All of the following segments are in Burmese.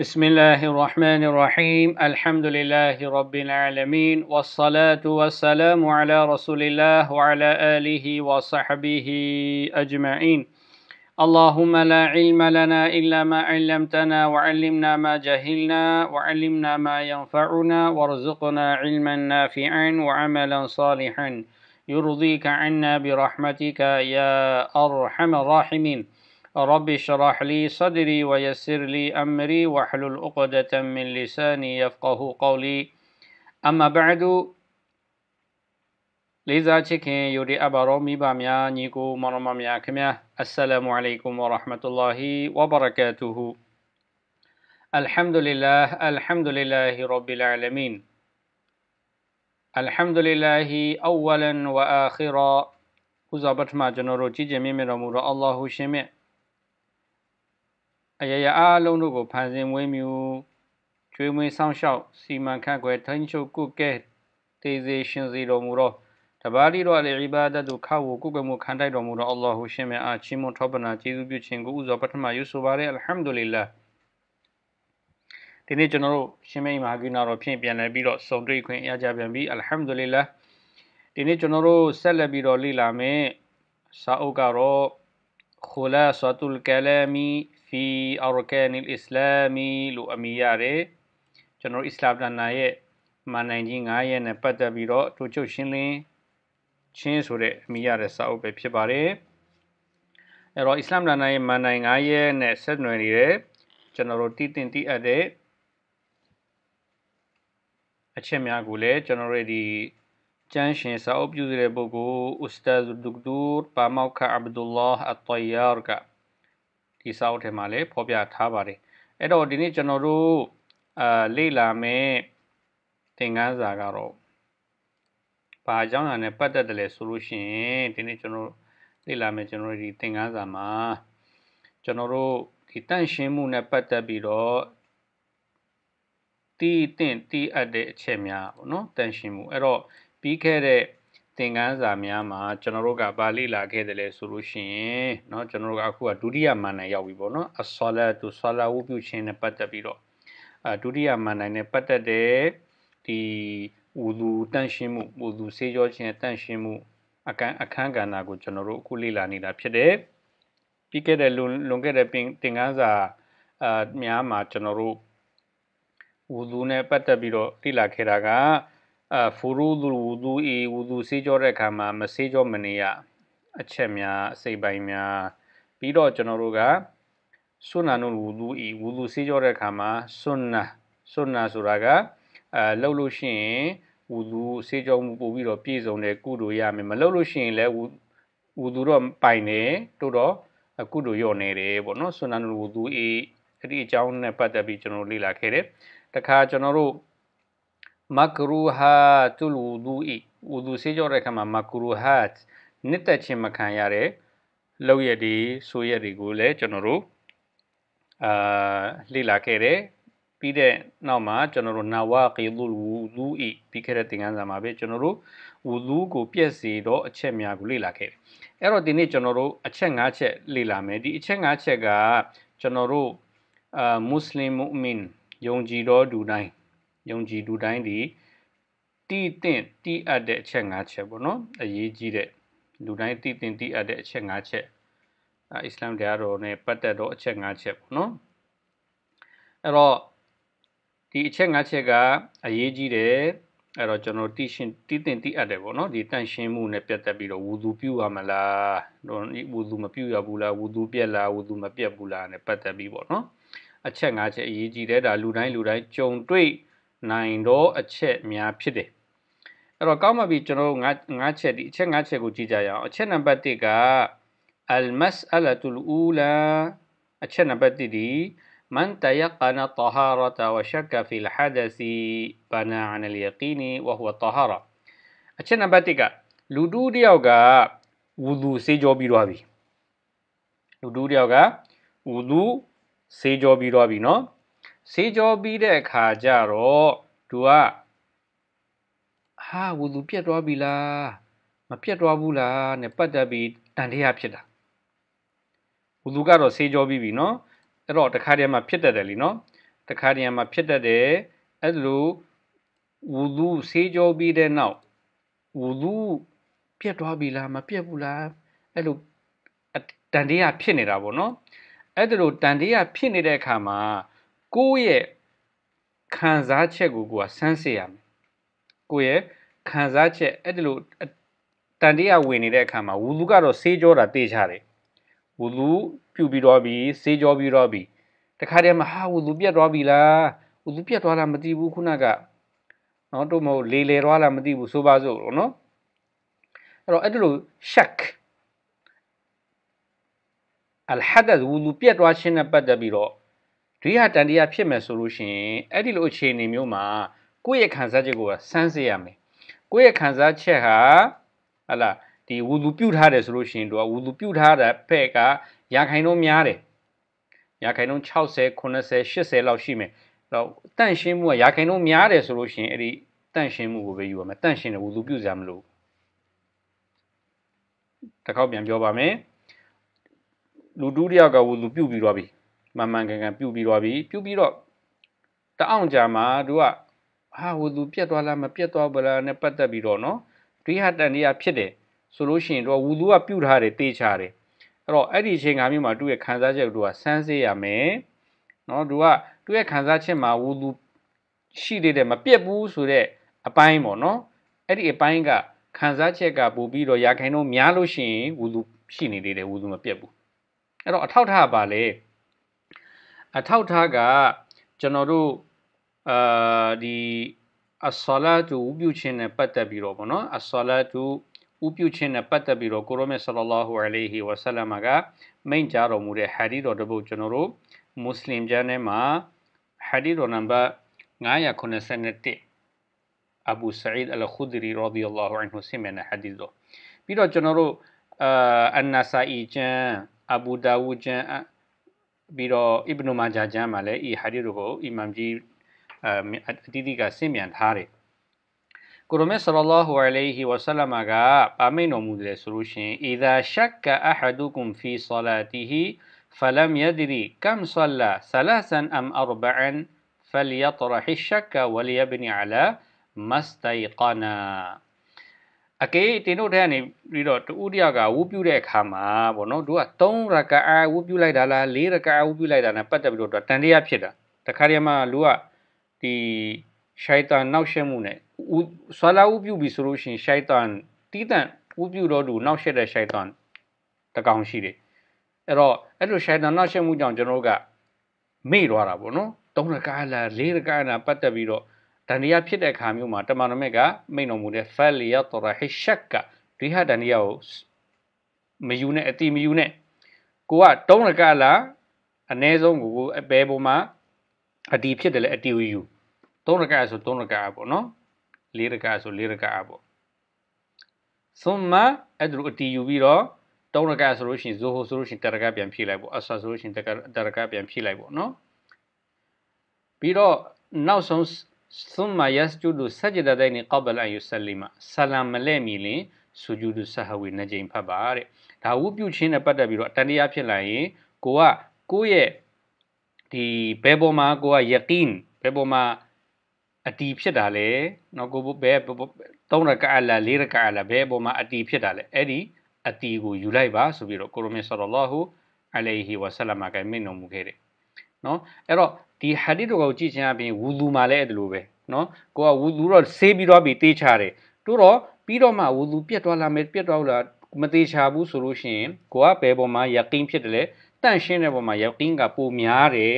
بسم الله الرحمن الرحيم الحمد لله رب العالمين والصلاة والسلام على رسول الله وعلى آله وصحبه أجمعين اللهم لا علم لنا إلا ما علمتنا وعلمنا ما جهلنا وعلمنا ما ينفعنا وارزقنا علما نافعا وعملا صالحا يرضيك عنا برحمتك يا أرحم الراحمين رب اشرح لي صدري ويسر لي أمري واحلل عقدة من لساني يفقه قولي أما بعد ليزا تشيكين يوري أبارو ميباميا نيكو مرماميا كميا السلام عليكم ورحمة الله وبركاته الحمد لله الحمد لله رب العالمين الحمد لله أولا وآخرا وزابت ما جنورو جيجي ميمي رمورو الله شميع အရရအားလုံးတို့ကိုဖန်ဆင်းဝင်းမြူချွေးမွေးစောင့်ရှောက်စီမံခန့်ခွဲထိန်းချုပ်ကုကဲတေဇေရှင်စီတော်မူသောတဘာလီတော်လေအီဘာဒတ်တို့ခါဝကုကမှုခံတိုက်တော်မူသောအလ္လာဟူရှင်မြအားချီးမွမ်းထောပနာကျေးဇူးပြုခြင်းကိုဥစွာပထမယူဆိုပါရဲအလ်ဟမ်ဒူလ illah ဒီနေ့ကျွန်တော်တို့ရှင်မိတ်မဟာကိနာတော်ဖြင့်ပြန်လည်ပြီးတော့ဆုံတွေ့ခွင့်ရကြပြန်ပြီအလ်ဟမ်ဒူလ illah ဒီနေ့ကျွန်တော်တို့ဆက်လက်ပြီးတော့လေ့လာမယ်စာအုပ်ကတော့ခိုလာဆာတူလ်ကလာမီဖီအာရကန်အစ္စလာမီလို့အမည်ရတယ်ကျွန်တော်အစ္စလာမ်ဘာသာရဲ့မာနိုင်ကြီး9ရက်နဲ့ပတ်သက်ပြီးတော့တို့ချုပ်ရှင်းလင်းချင်းဆိုတဲ့အမည်ရတဲ့စာအုပ်ပဲဖြစ်ပါတယ်အဲ့တော့အစ္စလာမ်ဘာသာရဲ့မာနိုင်9ရက်နဲ့ဆက်နွယ်နေတဲ့ကျွန်တော်တို့တည်တင်တည်အပ်တဲ့အချက်များကိုလည်းကျွန်တော်တို့ဒီကျမ်းရှင်စာအုပ်ပြုတဲ့ပုဂ္ဂိုလ် Ustaz Dr. Pamakha Abdullah At-Tayyar ကဒီစာအုပ်ထဲမှာလည်းဖော်ပြထားပါတယ်အဲ့တော့ဒီနေ့ကျွန်တော်တို့အာလေ့လာမယ့်သင်ခန်းစာကတော့ဘာအကြောင်းအရာနဲ့ပတ်သက်တယ်လဲဆိုလို့ရှိရင်ဒီနေ့ကျွန်တော်လေ့လာမယ်ကျွန်တော်ဒီသင်ခန်းစာမှာကျွန်တော်တို့ဒီတန့်ရှင်းမှုနဲ့ပတ်သက်ပြီးတော့တီးတင့်တီးအပ်တဲ့အချက်များပေါ့နော်တန့်ရှင်းမှုအဲ့တော့ပြီးခဲ့တဲ့သင်ခန်းစာများမှာကျွန်တော်တို့ကပါလေ့လာခဲ့တယ်လဲဆိုလို့ရှိရင်เนาะကျွန်တော်တို့ကအခုကဒုတိယမန္တန်ရောက်ပြီပေါ့เนาะအဆောလာတူဆလာဝုပြုခြင်းနဲ့ပတ်သက်ပြီးတော့အဒုတိယမန္တန်နဲ့ပတ်သက်တဲ့ဒီဝူသူတန့်ရှင်းမှုဝူသူစေကြောခြင်းတန့်ရှင်းမှုအကန့်အခန်းကဏ္ဍကိုကျွန်တော်တို့အခုလေ့လာနေတာဖြစ်တယ်ပြီးခဲ့တဲ့လွန်လွန်ခဲ့တဲ့သင်ခန်းစာအများမှာကျွန်တော်တို့ဝူသူနဲ့ပတ်သက်ပြီးတော့လေ့လာခဲ့တာကအဖူရူဒူဝူဒူအီဝူဒူစေးကြောတဲ့အခါမှာမစေးကြောမနေရအချက်များအစိပ်ပိုင်းများပြီးတော့ကျွန်တော်တို့ကဆွန်နာနူဝူဒူအီဝူဒူစေးကြောတဲ့အခါမှာဆွန်နာဆွန်နာဆိုတာကအဲလှုပ်လို့ရှိရင်ဝူဒူစေးကြောမှုပို့ပြီးတော့ပြည့်စုံတဲ့ကုတို့ရမယ်မလှုပ်လို့ရှိရင်လည်းဝူဒူတော့ပိုင်တယ်တို့တော့ကုတို့ရော့နေတယ်ပေါ့နော်ဆွန်နာနူဝူဒူအီအဲ့ဒီအကြောင်းနဲ့ပတ်သက်ပြီးကျွန်တော်လေ့လာခဲ့တယ်တခါကျွန်တော်တို့ makruhatul wudu'i ဝူဒူဆေးကြောတဲ့အခါမှာ makruhat နှစ်သက်ခြင်းမခံရတဲ့လောက်ရည်တွေဆိုရည်တွေကိုလည်းကျွန်တော်တို့အာလေ့လာခဲ့တယ်ပြီးတဲ့နောက်မှာကျွန်တော်တို့နာဝကီဒူလ်ဝူဒူအီပြီးခဲ့တဲ့သင်ခန်းစာမှာပဲကျွန်တော်တို့ဝူဒူကိုပြည့်စေတော့အချက်များကိုလေ့လာခဲ့တယ်အဲ့တော့ဒီနေ့ကျွန်တော်တို့အချက်၅ချက်လေ့လာမယ်ဒီအချက်၅ချက်ကကျွန်တော်တို့အာမွတ်စလင်မူမင်ယုံကြည်တော်သူတိုင်းယုံကြည်သူတိုင်းဒီတီးတင့်တီးအပ်တဲ့အချက်၅ချက်ပေါ့နော်အရေးကြီးတဲ့လူတိုင်းတီးတင့်တီးအပ်တဲ့အချက်၅ချက်အစ္စလာမ်တရားတော်နဲ့ပတ်သက်တော့အချက်၅ချက်ပေါ့နော်အဲ့တော့ဒီအချက်၅ချက်ကအရေးကြီးတယ်အဲ့တော့ကျွန်တော်တီးရှင်တီးတင်တီးအပ်တယ်ပေါ့နော်ဒီတန်ရှင်းမှုနဲ့ပြတ်သက်ပြီးတော့ဝူသူပြုရမလားတော့ဝူသူမပြုရဘူးလားဝူသူပြက်လားဝူသူမပြက်ဘူးလားနဲ့ပတ်သက်ပြီးပေါ့နော်အချက်၅ချက်အရေးကြီးတယ်ဒါလူတိုင်းလူတိုင်းကြုံတွေ့နိုင်သောအချက်များဖြစ်တယ်အဲ့တော့ကောင်းပါပြီကျွန်တော်တို့ငါးချက်ဒီအချက်ငါးချက်ကိုကြည့်ကြရအောင်အချက်နံပါတ်1က al mas'alatu al ula အချက်နံပါတ်1ဒီ من تيقن الطهارة وشك في الحدث بنى عن اليقين وهو الطهارة အချက်နံပါတ်1ကလူတူးတယောက်ကဝူသူစေးကြောပြီးတော့ပြီလူတူးတယောက်ကဝူသူစေးကြောပြီးတော့ပြီเนาะဆေးကြောပြီးတဲ့အခါကျတော့သူကဟာဝူသူပြက်သွားပြီလားမပြက်သွားဘူးလားနဲ့ပတ်သက်ပြီးတန်တရားဖြစ်တာဝူသူကတော့ဆေးကြောပြီးပြီနော်အဲ့တော့တခါတည်းမှာဖြစ်တတ်တယ်လीနော်တခါတည်းမှာဖြစ်တတ်တယ်အဲ့လိုဝူသူဆေးကြောပြီးတဲ့နောက်ဝူသူပြက်သွားပြီလားမပြက်ဘူးလားအဲ့လိုတန်တရားဖြစ်နေတာဗောနော်အဲ့ဒါလိုတန်တရားဖြစ်နေတဲ့အခါမှာကိုယ့်ရဲ့ခံစားချက်ကိုကိုကဆန်းစစ်ရမယ်ကိုယ့်ရဲ့ခံစားချက်အဲ့ဒီလိုတန်တရားဝင်နေတဲ့အခါမှာဝူလူကတော့စေးကြောတာတေးချတယ်ဝူလူပြုတ်ပြီးတော့ပြီးစေးကြောပြီးတော့ပြီးတခါတည်းမှာဟာဝူလူပြတ်သွားပြီလားဝူလူပြတ်သွားလားမသိဘူးခုနကနော်တို့မဟုတ်လေလေသွားလားမသိဘူးဆိုပါစို့နော်အဲ့တော့အဲ့ဒီလို shack al hadath ဝူလူပြတ်သွားခြင်းနဲ့ပတ်သက်ပြီးတော့ဒွိဟတန်တရားဖြစ်မယ်ဆိုလို့ရှိရင်အဲ့ဒီလိုအခြေအနေမျိုးမှာကိုယ့်ရဲ့ခံစားချက်ကိုစမ်းစစ်ရမယ်ကိုယ့်ရဲ့ခံစားချက်ဟာဟလာဒီဝူသူပြုတ်ထားတယ်ဆိုလို့ရှိရင်တို့ကဝူသူပြုတ်ထားတဲ့ဖက်ကရာခိုင်နှုန်းများတယ်ရာခိုင်နှုန်း60 90 80လောက်ရှိမယ်အဲ့တော့တန့်ရှင်းမှုကရာခိုင်နှုန်းများတယ်ဆိုလို့ရှိရင်အဲ့ဒီတန့်ရှင်းမှုကိုပဲယူရမယ်တန့်ရှင်းတယ်ဝူသူပြုတ်စရာမလိုတစ်ခေါက်ပြန်ပြောပါမယ်လူတူးတယောက်ကဝူသူပြုတ်ပြီးတော့ပြီမှန်မှန်ကန်ကန်ပြုတ်ပြီးတော့ပြီပြုတ်ပြီးတော့တအောင်ကြာမှာတို့ကဟာဟိုသူပြက်သွားလားမပြက်သွားဘူးလားနဲ့ပတ်သက်ပြီးတော့နော်တွေးဟတန်တွေကဖြစ်တယ်ဆိုလို့ရှိရင်တို့ကဝူသူကပြုတ်ထားတယ်တေးချတယ်အဲ့တော့အဲ့ဒီအချိန်ခါမျိုးမှာသူ့ရဲ့ခံစားချက်တို့ကစမ်းစစ်ရမယ်နော်သူကသူ့ရဲ့ခံစားချက်မှာဝူသူရှိသေးတယ်မပြက်ဘူးဆိုတော့အပိုင်းပေါ့နော်အဲ့ဒီအပိုင်းကခံစားချက်ကပို့ပြီးတော့ရာခိုင်နှုန်းများလို့ရှိရင်ဝူသူရှိနေသေးတယ်ဝူသူမပြက်ဘူးအဲ့တော့အထောက်ထားပါလေအထောက်ထားကကျွန်တော်တို့အာဒီအဆလာတူဥပြုခြင်းနဲ့ပတ်သက်ပြီးတော့ဗောနော်အဆလာတူဥပြုခြင်းနဲ့ပတ်သက်ပြီးတော့ကိုရောမေဆလလာဟူအလိုင်ဟီဝဆလမ်ကမိန့်ကြားတော်မူတဲ့ဟာဒီတော်တစ်ပုဒ်ကျွန်တော်တို့မွတ်စလင်ကျမ်းထဲမှာဟာဒီတော်နံပါတ်991အဘူဆအိဒ်အလ်ခူဒရီရာဒီအလ္လာဟူအန်ဟူဆီမန်ဟာဒီတော်ပြီးတော့ကျွန်တော်တို့အာအန်နာဆာအီကျမ်းအဘူဒါဝူကျမ်းပြီးတော့အစ်ဘနူမာဂျာဂျန်မှာလည်းဤဟာဒီတို့ကိုအီမမ်ကြီးအတီးတီကဆင့်ပြန်ထားတယ်ကိုရမဲဆလလာဟူအလိုင်ဟီဝဆလမကပါမိန်တော်မူတယ်ဆိုလို့ရှင်အီဒါရှက်ကအဟဒုကွမ်ဖီဆလာတီဟီအကေတင်တို့တဲ့ကနေပြီးတော့တူတရကဝူပြူတဲ့အခါမှာဗောနော်တို့က3ရကအာဝူပြူလိုက်တာလား4ရကအာဝူပြူလိုက်တာ ਨੇ ပတ်သက်ပြီးတော့တန်တရားဖြစ်တာတခါတည်းမှာလူကဒီရှိုက်တန်နောက်ရှက်မှု ਨੇ ဆွာလာဝူပြူပြီဆိုလို့ရှိရင်ရှိုက်တန်တီးတန်ဝူပြူတော့သူနောက်ရှက်တဲ့ရှိုက်တန်တကောင်ရှိတယ်အဲ့တော့အဲ့လိုရှိုက်တန်နောက်ရှက်မှုကြောင့်ကျွန်တော်တို့ကမေ့သွားတာဗောနော်3ရကလား4ရကလားပတ်သက်ပြီးတော့ဒန်နီယာဖြစ်တဲ့ခါမျိုးမှာတမန်တော်မြတ်ကမိန့်တော်မူတဲ့ falia tora hishak ဒီဟာဒန်နီယာကိုမယူနဲ့အတိမယူနဲ့ကိုကတုံးရကလာအ ਨੇ ဆုံးကိုကိုအပဲပေါ်မှာအတီဖြစ်တယ်လေအတီယူတုံးရကဆိုတုံးရကပေါ့နော်လေးရကဆိုလေးရကပေါ့သုံးမအဲ့ဒါလိုအတီယူပြီးတော့တုံးရကဆိုလို့ရှိရင်ဇိုဟိုဆိုလို့ရှိရင်တရကပြန်ဖြည့်လိုက်ပေါ့အဆာဆိုလို့ရှိရင်တရကပြန်ဖြည့်လိုက်ပေါ့နော်ပြီးတော့နောက်ဆုံး ثم يسجد سجدتين قبل ان يسلم سلام လဲမီလင်ဆူဂျူဒ်ဆဟဝီနှစ်ကြိမ်ဖတ်ပါတဲ့ဒါဝုပြုချင်းနဲ့ပတ်သက်ပြီးတော့တန်တရားဖြစ်လာရင်ကိုကကိုယ့်ရဲ့ဒီဘယ်ပေါ်မှာကိုကယကင်းဘယ်ပေါ်မှာအတီဖြစ်တာလဲနော်ကိုဘယ်3ရကအလာ4ရကအလာဘယ်ပေါ်မှာအတီဖြစ်တာလဲအဲ့ဒီအတီကိုယူလိုက်ပါဆိုပြီးတော့ကိုရမင်ဆလ္လာဟူအလိုင်ဟီဝဆလမ်ကမိန့်တော်မူခဲ့တယ်နော်အဲ့တော့ဒီဟာဒီတော်ကိုကြည့်ချင်းအပြင်ဝူသူမှာလည်းအဲ့လိုပဲနော်ကိုကဝူသူတော့ဆေးပြီးတော့ပြီးတေးချတယ်တို့တော့ပြီးတော့မှဝူသူပြက်သွားလာမယ်ပြက်သွားလာမတေးချဘူးဆိုလို့ရှိရင်ကိုကဘယ်ပေါ်မှာယကင်းဖြစ်တယ်လဲတန့်ရှင်းတဲ့ပေါ်မှာယကင်းကပိုများတယ်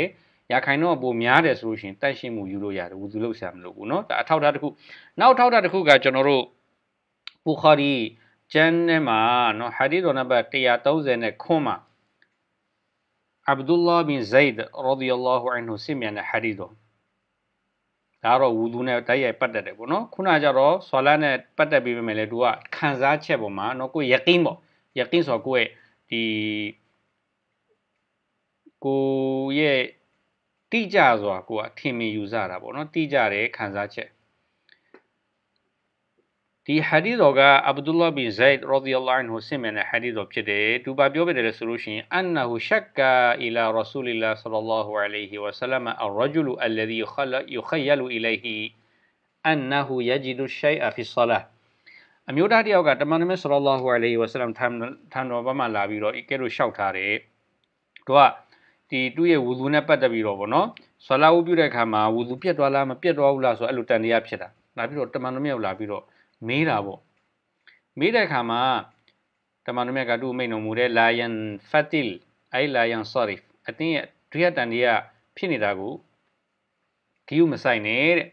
ရခိုင်တော့ပိုများတယ်ဆိုလို့ရှိရင်တန့်ရှင်းမှုယူလို့ရတယ်ဝူသူလောက်ဆရာမလို့ဘူးနော်ဒါအထောက်အထားတစ်ခုနောက်ထောက်အထားတစ်ခုကကျွန်တော်တို့ဘူခါရီကျမ်းထဲမှာနော်ဟာဒီတော်နံပါတ်130နဲ့ခွန်းမှာ Abdullah bin Zaid radiyallahu anhu ဆင့်မြန်တဲ့ဟာဒီတော့ဒါတော့ဝူဒူနဲ့တိုက်ရိုက်ပတ်သက်တယ်ပေါ့နော်ခုနကြတော့ဆွာလာနဲ့ပတ်သက်ပြီးပဲမယ်လေသူကခံစားချက်ပေါ်မှာနော်ကိုယ့်ယကင်းပေါ့ယကင်းဆိုတော့ကိုယ့်ရဲ့ဒီကိုယ့်ရဲ့တိကျစွာကိုကထင်မြင်ယူဆတာပေါ့နော်တိကျတဲ့ခံစားချက်ဒီဟာဒီတော်ကအဗ်ဒူလာဘီဇိုက်ရာဒီအလာအန်ဟူဆင်မန်ဟာဒီတော်ဖြစ်တယ်သူပါပြောပြတယ်ဆိုလို့ရှိရင်အန်နဟူရှက်ကာအီလာရာဆူလီလာဆလ္လာဟူအလိုင်ဟီဝဆလမ်အရဂျူလအလဒီခလယခယလအီလိုင်ဟီအန်နဟူယဂျီဒူရှိုင်အဖီဆလာအမျိုးသားတယောက်ကတမန်တော်မြတ်ဆလ္လာဟူအလိုင်ဟီဝဆလမ်ထံထံတော်ဘက်မှလာပြီးတော့အကဲလို့ရှောက်ထားတယ်သူကဒီသူ့ရဲ့ဝူသူနဲ့ပတ်သက်ပြီးတော့ဗောနော်ဆလာဝူပြုတဲ့အခါမှာဝူသူပြက်သွားလားမပြက်သွားဘူးလားဆိုအဲ့လိုတန်တရားဖြစ်တာလာပြီးတော့တမန်တော်မြတ်လာပြီးတော့မေးတာပေါ့မေးတဲ့အခါမှာတမန်တော်မြတ်ကသူ့မိန့်တော်မူတဲ့ lion fatil အဲ lion sorry အတင်းရဲ့ဒုရတန်တွေကဖြစ်နေတာကိုဂိယုမဆိုင်နဲ့တဲ့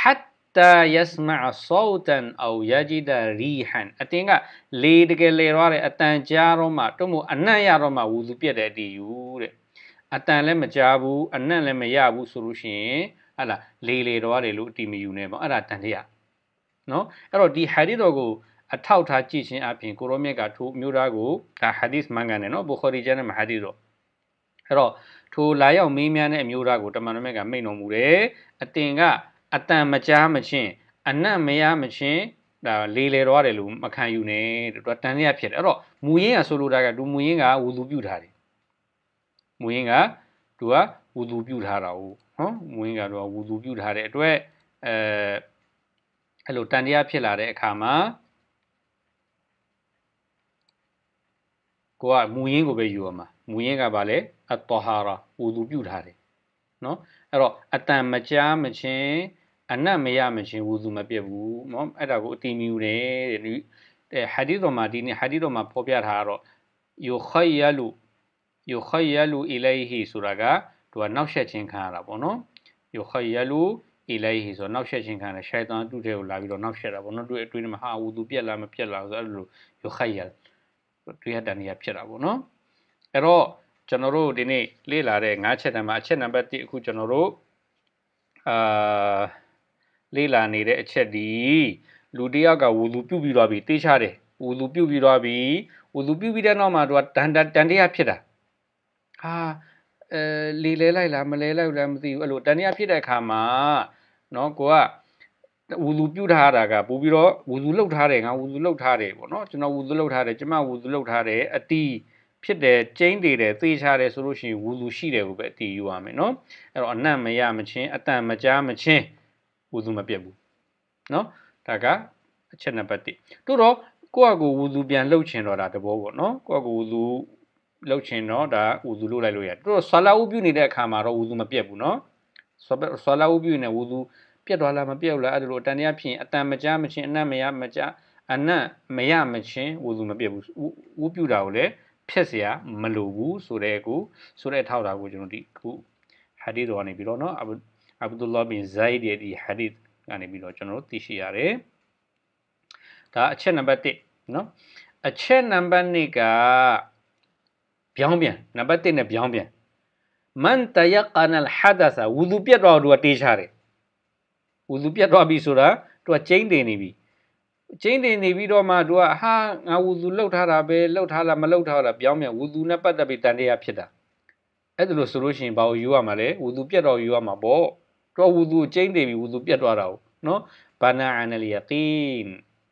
hatta yasma'a sawtan aw yajida rihan အတင်းကလေတကယ်လေသွားတဲ့အတန်ကြားတော့မှတို့မို့အနံ့ရတော့မှဝူစုပြက်တယ်ဒီယူတဲ့အတန်လည်းမကြားဘူးအနံ့လည်းမရဘူးဆိုလို့ရှိရင်ဟာလာလေလေတော့တယ်လို့အတီမယူနေပေါ့အဲ့ဒါတန်တရားနော်အဲ့တော့ဒီဟာဒီတော်ကိုအထောက်ထားကြည့်ခြင်းအပြင်ကိုရောမြက်ကထိုမျိုးသားကိုဒါဟာဒီသ်မှန်ကန်တယ်နော်ဘူခရီကျမ်းနဲ့မဟာဒီတော်အဲ့တော့ထိုလာရောက်မင်းများတဲ့အမျိုးသားကိုတမန်တော်မြတ်ကမိန့်တော်မူတယ်အတင်ကအတန်မကြားမချင်းအနတ်မရမချင်းဒါလေလေတော့တယ်လို့မခံယူနဲ့တူတန်လျက်ဖြစ်တယ်အဲ့တော့မူရင်းကဆိုလိုတာကသူမူရင်းကဝူသူပြုထားတယ်မူရင်းကသူကဝူသူပြုထားတာဟုတ်နော်မူရင်းကတော့ဝူသူပြုထားတဲ့အတွက်အဲအဲ့လိုတန်တရားဖြစ်လာတဲ့အခါမှာကိုကမူရင်းကိုပဲယူရမှာမူရင်းကဘာလဲအတ္တဟာရာဝူဒူပြုထားတယ်နော်အဲ့တော့အတန်မကြားမချင်းအနတ်မရမချင်းဝူဒူမပြတ်ဘူးနော်အဲ့ဒါကိုအတိမီယူတယ်တဲ့ဟာဒီတော်မှာဒီနေ့ဟာဒီတော်မှာဖော်ပြထားတော့ယုခိုင်ယလူယုခိုင်ယလူအီလိုင်ဟီဆိုတာကသူကနောက်ဆက်ချင်းခံရတာပေါ့နော်ယုခိုင်ယလူအေလိုက်ဟီဆိုတော့နောက်ဆက်ချင်းခံတယ်ရှိုက်တန်သူ့ထဲကိုလာပြီးတော့နောက်ဆက်တာပေါ့နော်တွေ့အတွေ့နဲ့ဟာဦးသူပြက်လာမပြက်လာဆိုအဲ့လိုယခိုင်ရတွေ့ရတန်နေရဖြစ်တာပေါ့နော်အဲ့တော့ကျွန်တော်တို့ဒီနေ့လေ့လာတဲ့၅ချက်တန်းမှာအချက်နံပါတ်1အခုကျွန်တော်တို့အာလေ့လာနေတဲ့အချက်ဒီလူတယောက်ကဝူလူပြုတ်ပြီးတော့ပြီတေးချတယ်ဝူလူပြုတ်ပြီးတော့ပြီဝူလူပြုတ်ပြီးတဲ့နောက်မှာသူကတန်တန်တရားဖြစ်တာဟာအဲလေလဲလိုက်လားမလဲလိုက်လားမသိဘူးအဲ့လိုတန်တရားဖြစ်တဲ့အခါမှာနော်ကိုကဝူသူပြုတ်ထားတာကပို့ပြီးတော့ဝူသူလှုပ်ထားတယ်ငါဝူသူလှုပ်ထားတယ်ပေါ့နော်ကျွန်တော်ဝူသူလှုပ်ထားတယ်ကျမဝူသူလှုပ်ထားတယ်အတီးဖြစ်တယ်ကျိန်းတည်တယ်သေချာတယ်ဆိုလို့ရှိရင်ဝူသူရှိတယ်ကိုပဲအတီးယူရမယ်နော်အဲ့တော့အနံ့မရမချင်းအတန်မကြားမချင်းဝူသူမပြတ်ဘူးနော်ဒါကအချက်နံပါတ်1တို့တော့ကိုယ့်အကူဝူသူပြန်လှုပ်ချင်တော့တာတဘောပေါ့နော်ကိုယ့်အကူဝူသူလှုပ်ချင်တော့ဒါဝူသူလှုပ်လိုက်လို့ရတယ်တို့တော့ဆလာဥပြုနေတဲ့အခါမှာတော့ဝူသူမပြတ်ဘူးနော်ဆွာလာဝုပြုနေဝူသူပြက်သွားလားမပြက်ဘူးလားအဲ့လိုအတန်တရားဖြစ်ရင်အတန်မကြားမချင်းအနတ်မရမကြားအနတ်မရမချင်းဝူသူမပြက်ဘူးဝူပြုတာကိုလည်းဖြက်เสียမလိုဘူးဆိုတဲ့ကိုဆိုတဲ့ထောက်တာကိုကျွန်တော်ဒီခုဟာဒီတော်ကနေပြီးတော့เนาะအဘူဒူလာဘင်ဇိုင်ဒီဒီဟာဒီကနေပြီးတော့ကျွန်တော်တို့သိရှိရတယ်ဒါအချက်နံပါတ်1เนาะအချက်နံပါတ်2ကပြောင်းပြန်နံပါတ်1နဲ့ပြောင်းပြန်မန်တယကနလ်ဟာဒသဝူဒူပြတ်တော့သူကတေးချတယ်ဝူဒူပြတ်တော့ပြီဆိုတာသူကကျိန်းတင်နေပြီကျိန်းတင်နေပြီးတော့မှသူကဟာငါဝူဒူလှုပ်ထားတာပဲလှုပ်ထားလားမလှုပ်ထားလားပြောင်းပြန်ဝူဒူနဲ့ပတ်သက်ပြီးတန်တရားဖြစ်တာအဲ့ဒါလို့ဆိုလို့ရှိရင်ဘာကိုယူရမှာလဲဝူဒူပြတ်တော့ယူရမှာပေါ့တော့ဝူဒူကျိန်းတင်ပြီဝူဒူပြတ်သွားတာကိုနော်ဘာနာအန်လ်ယကင်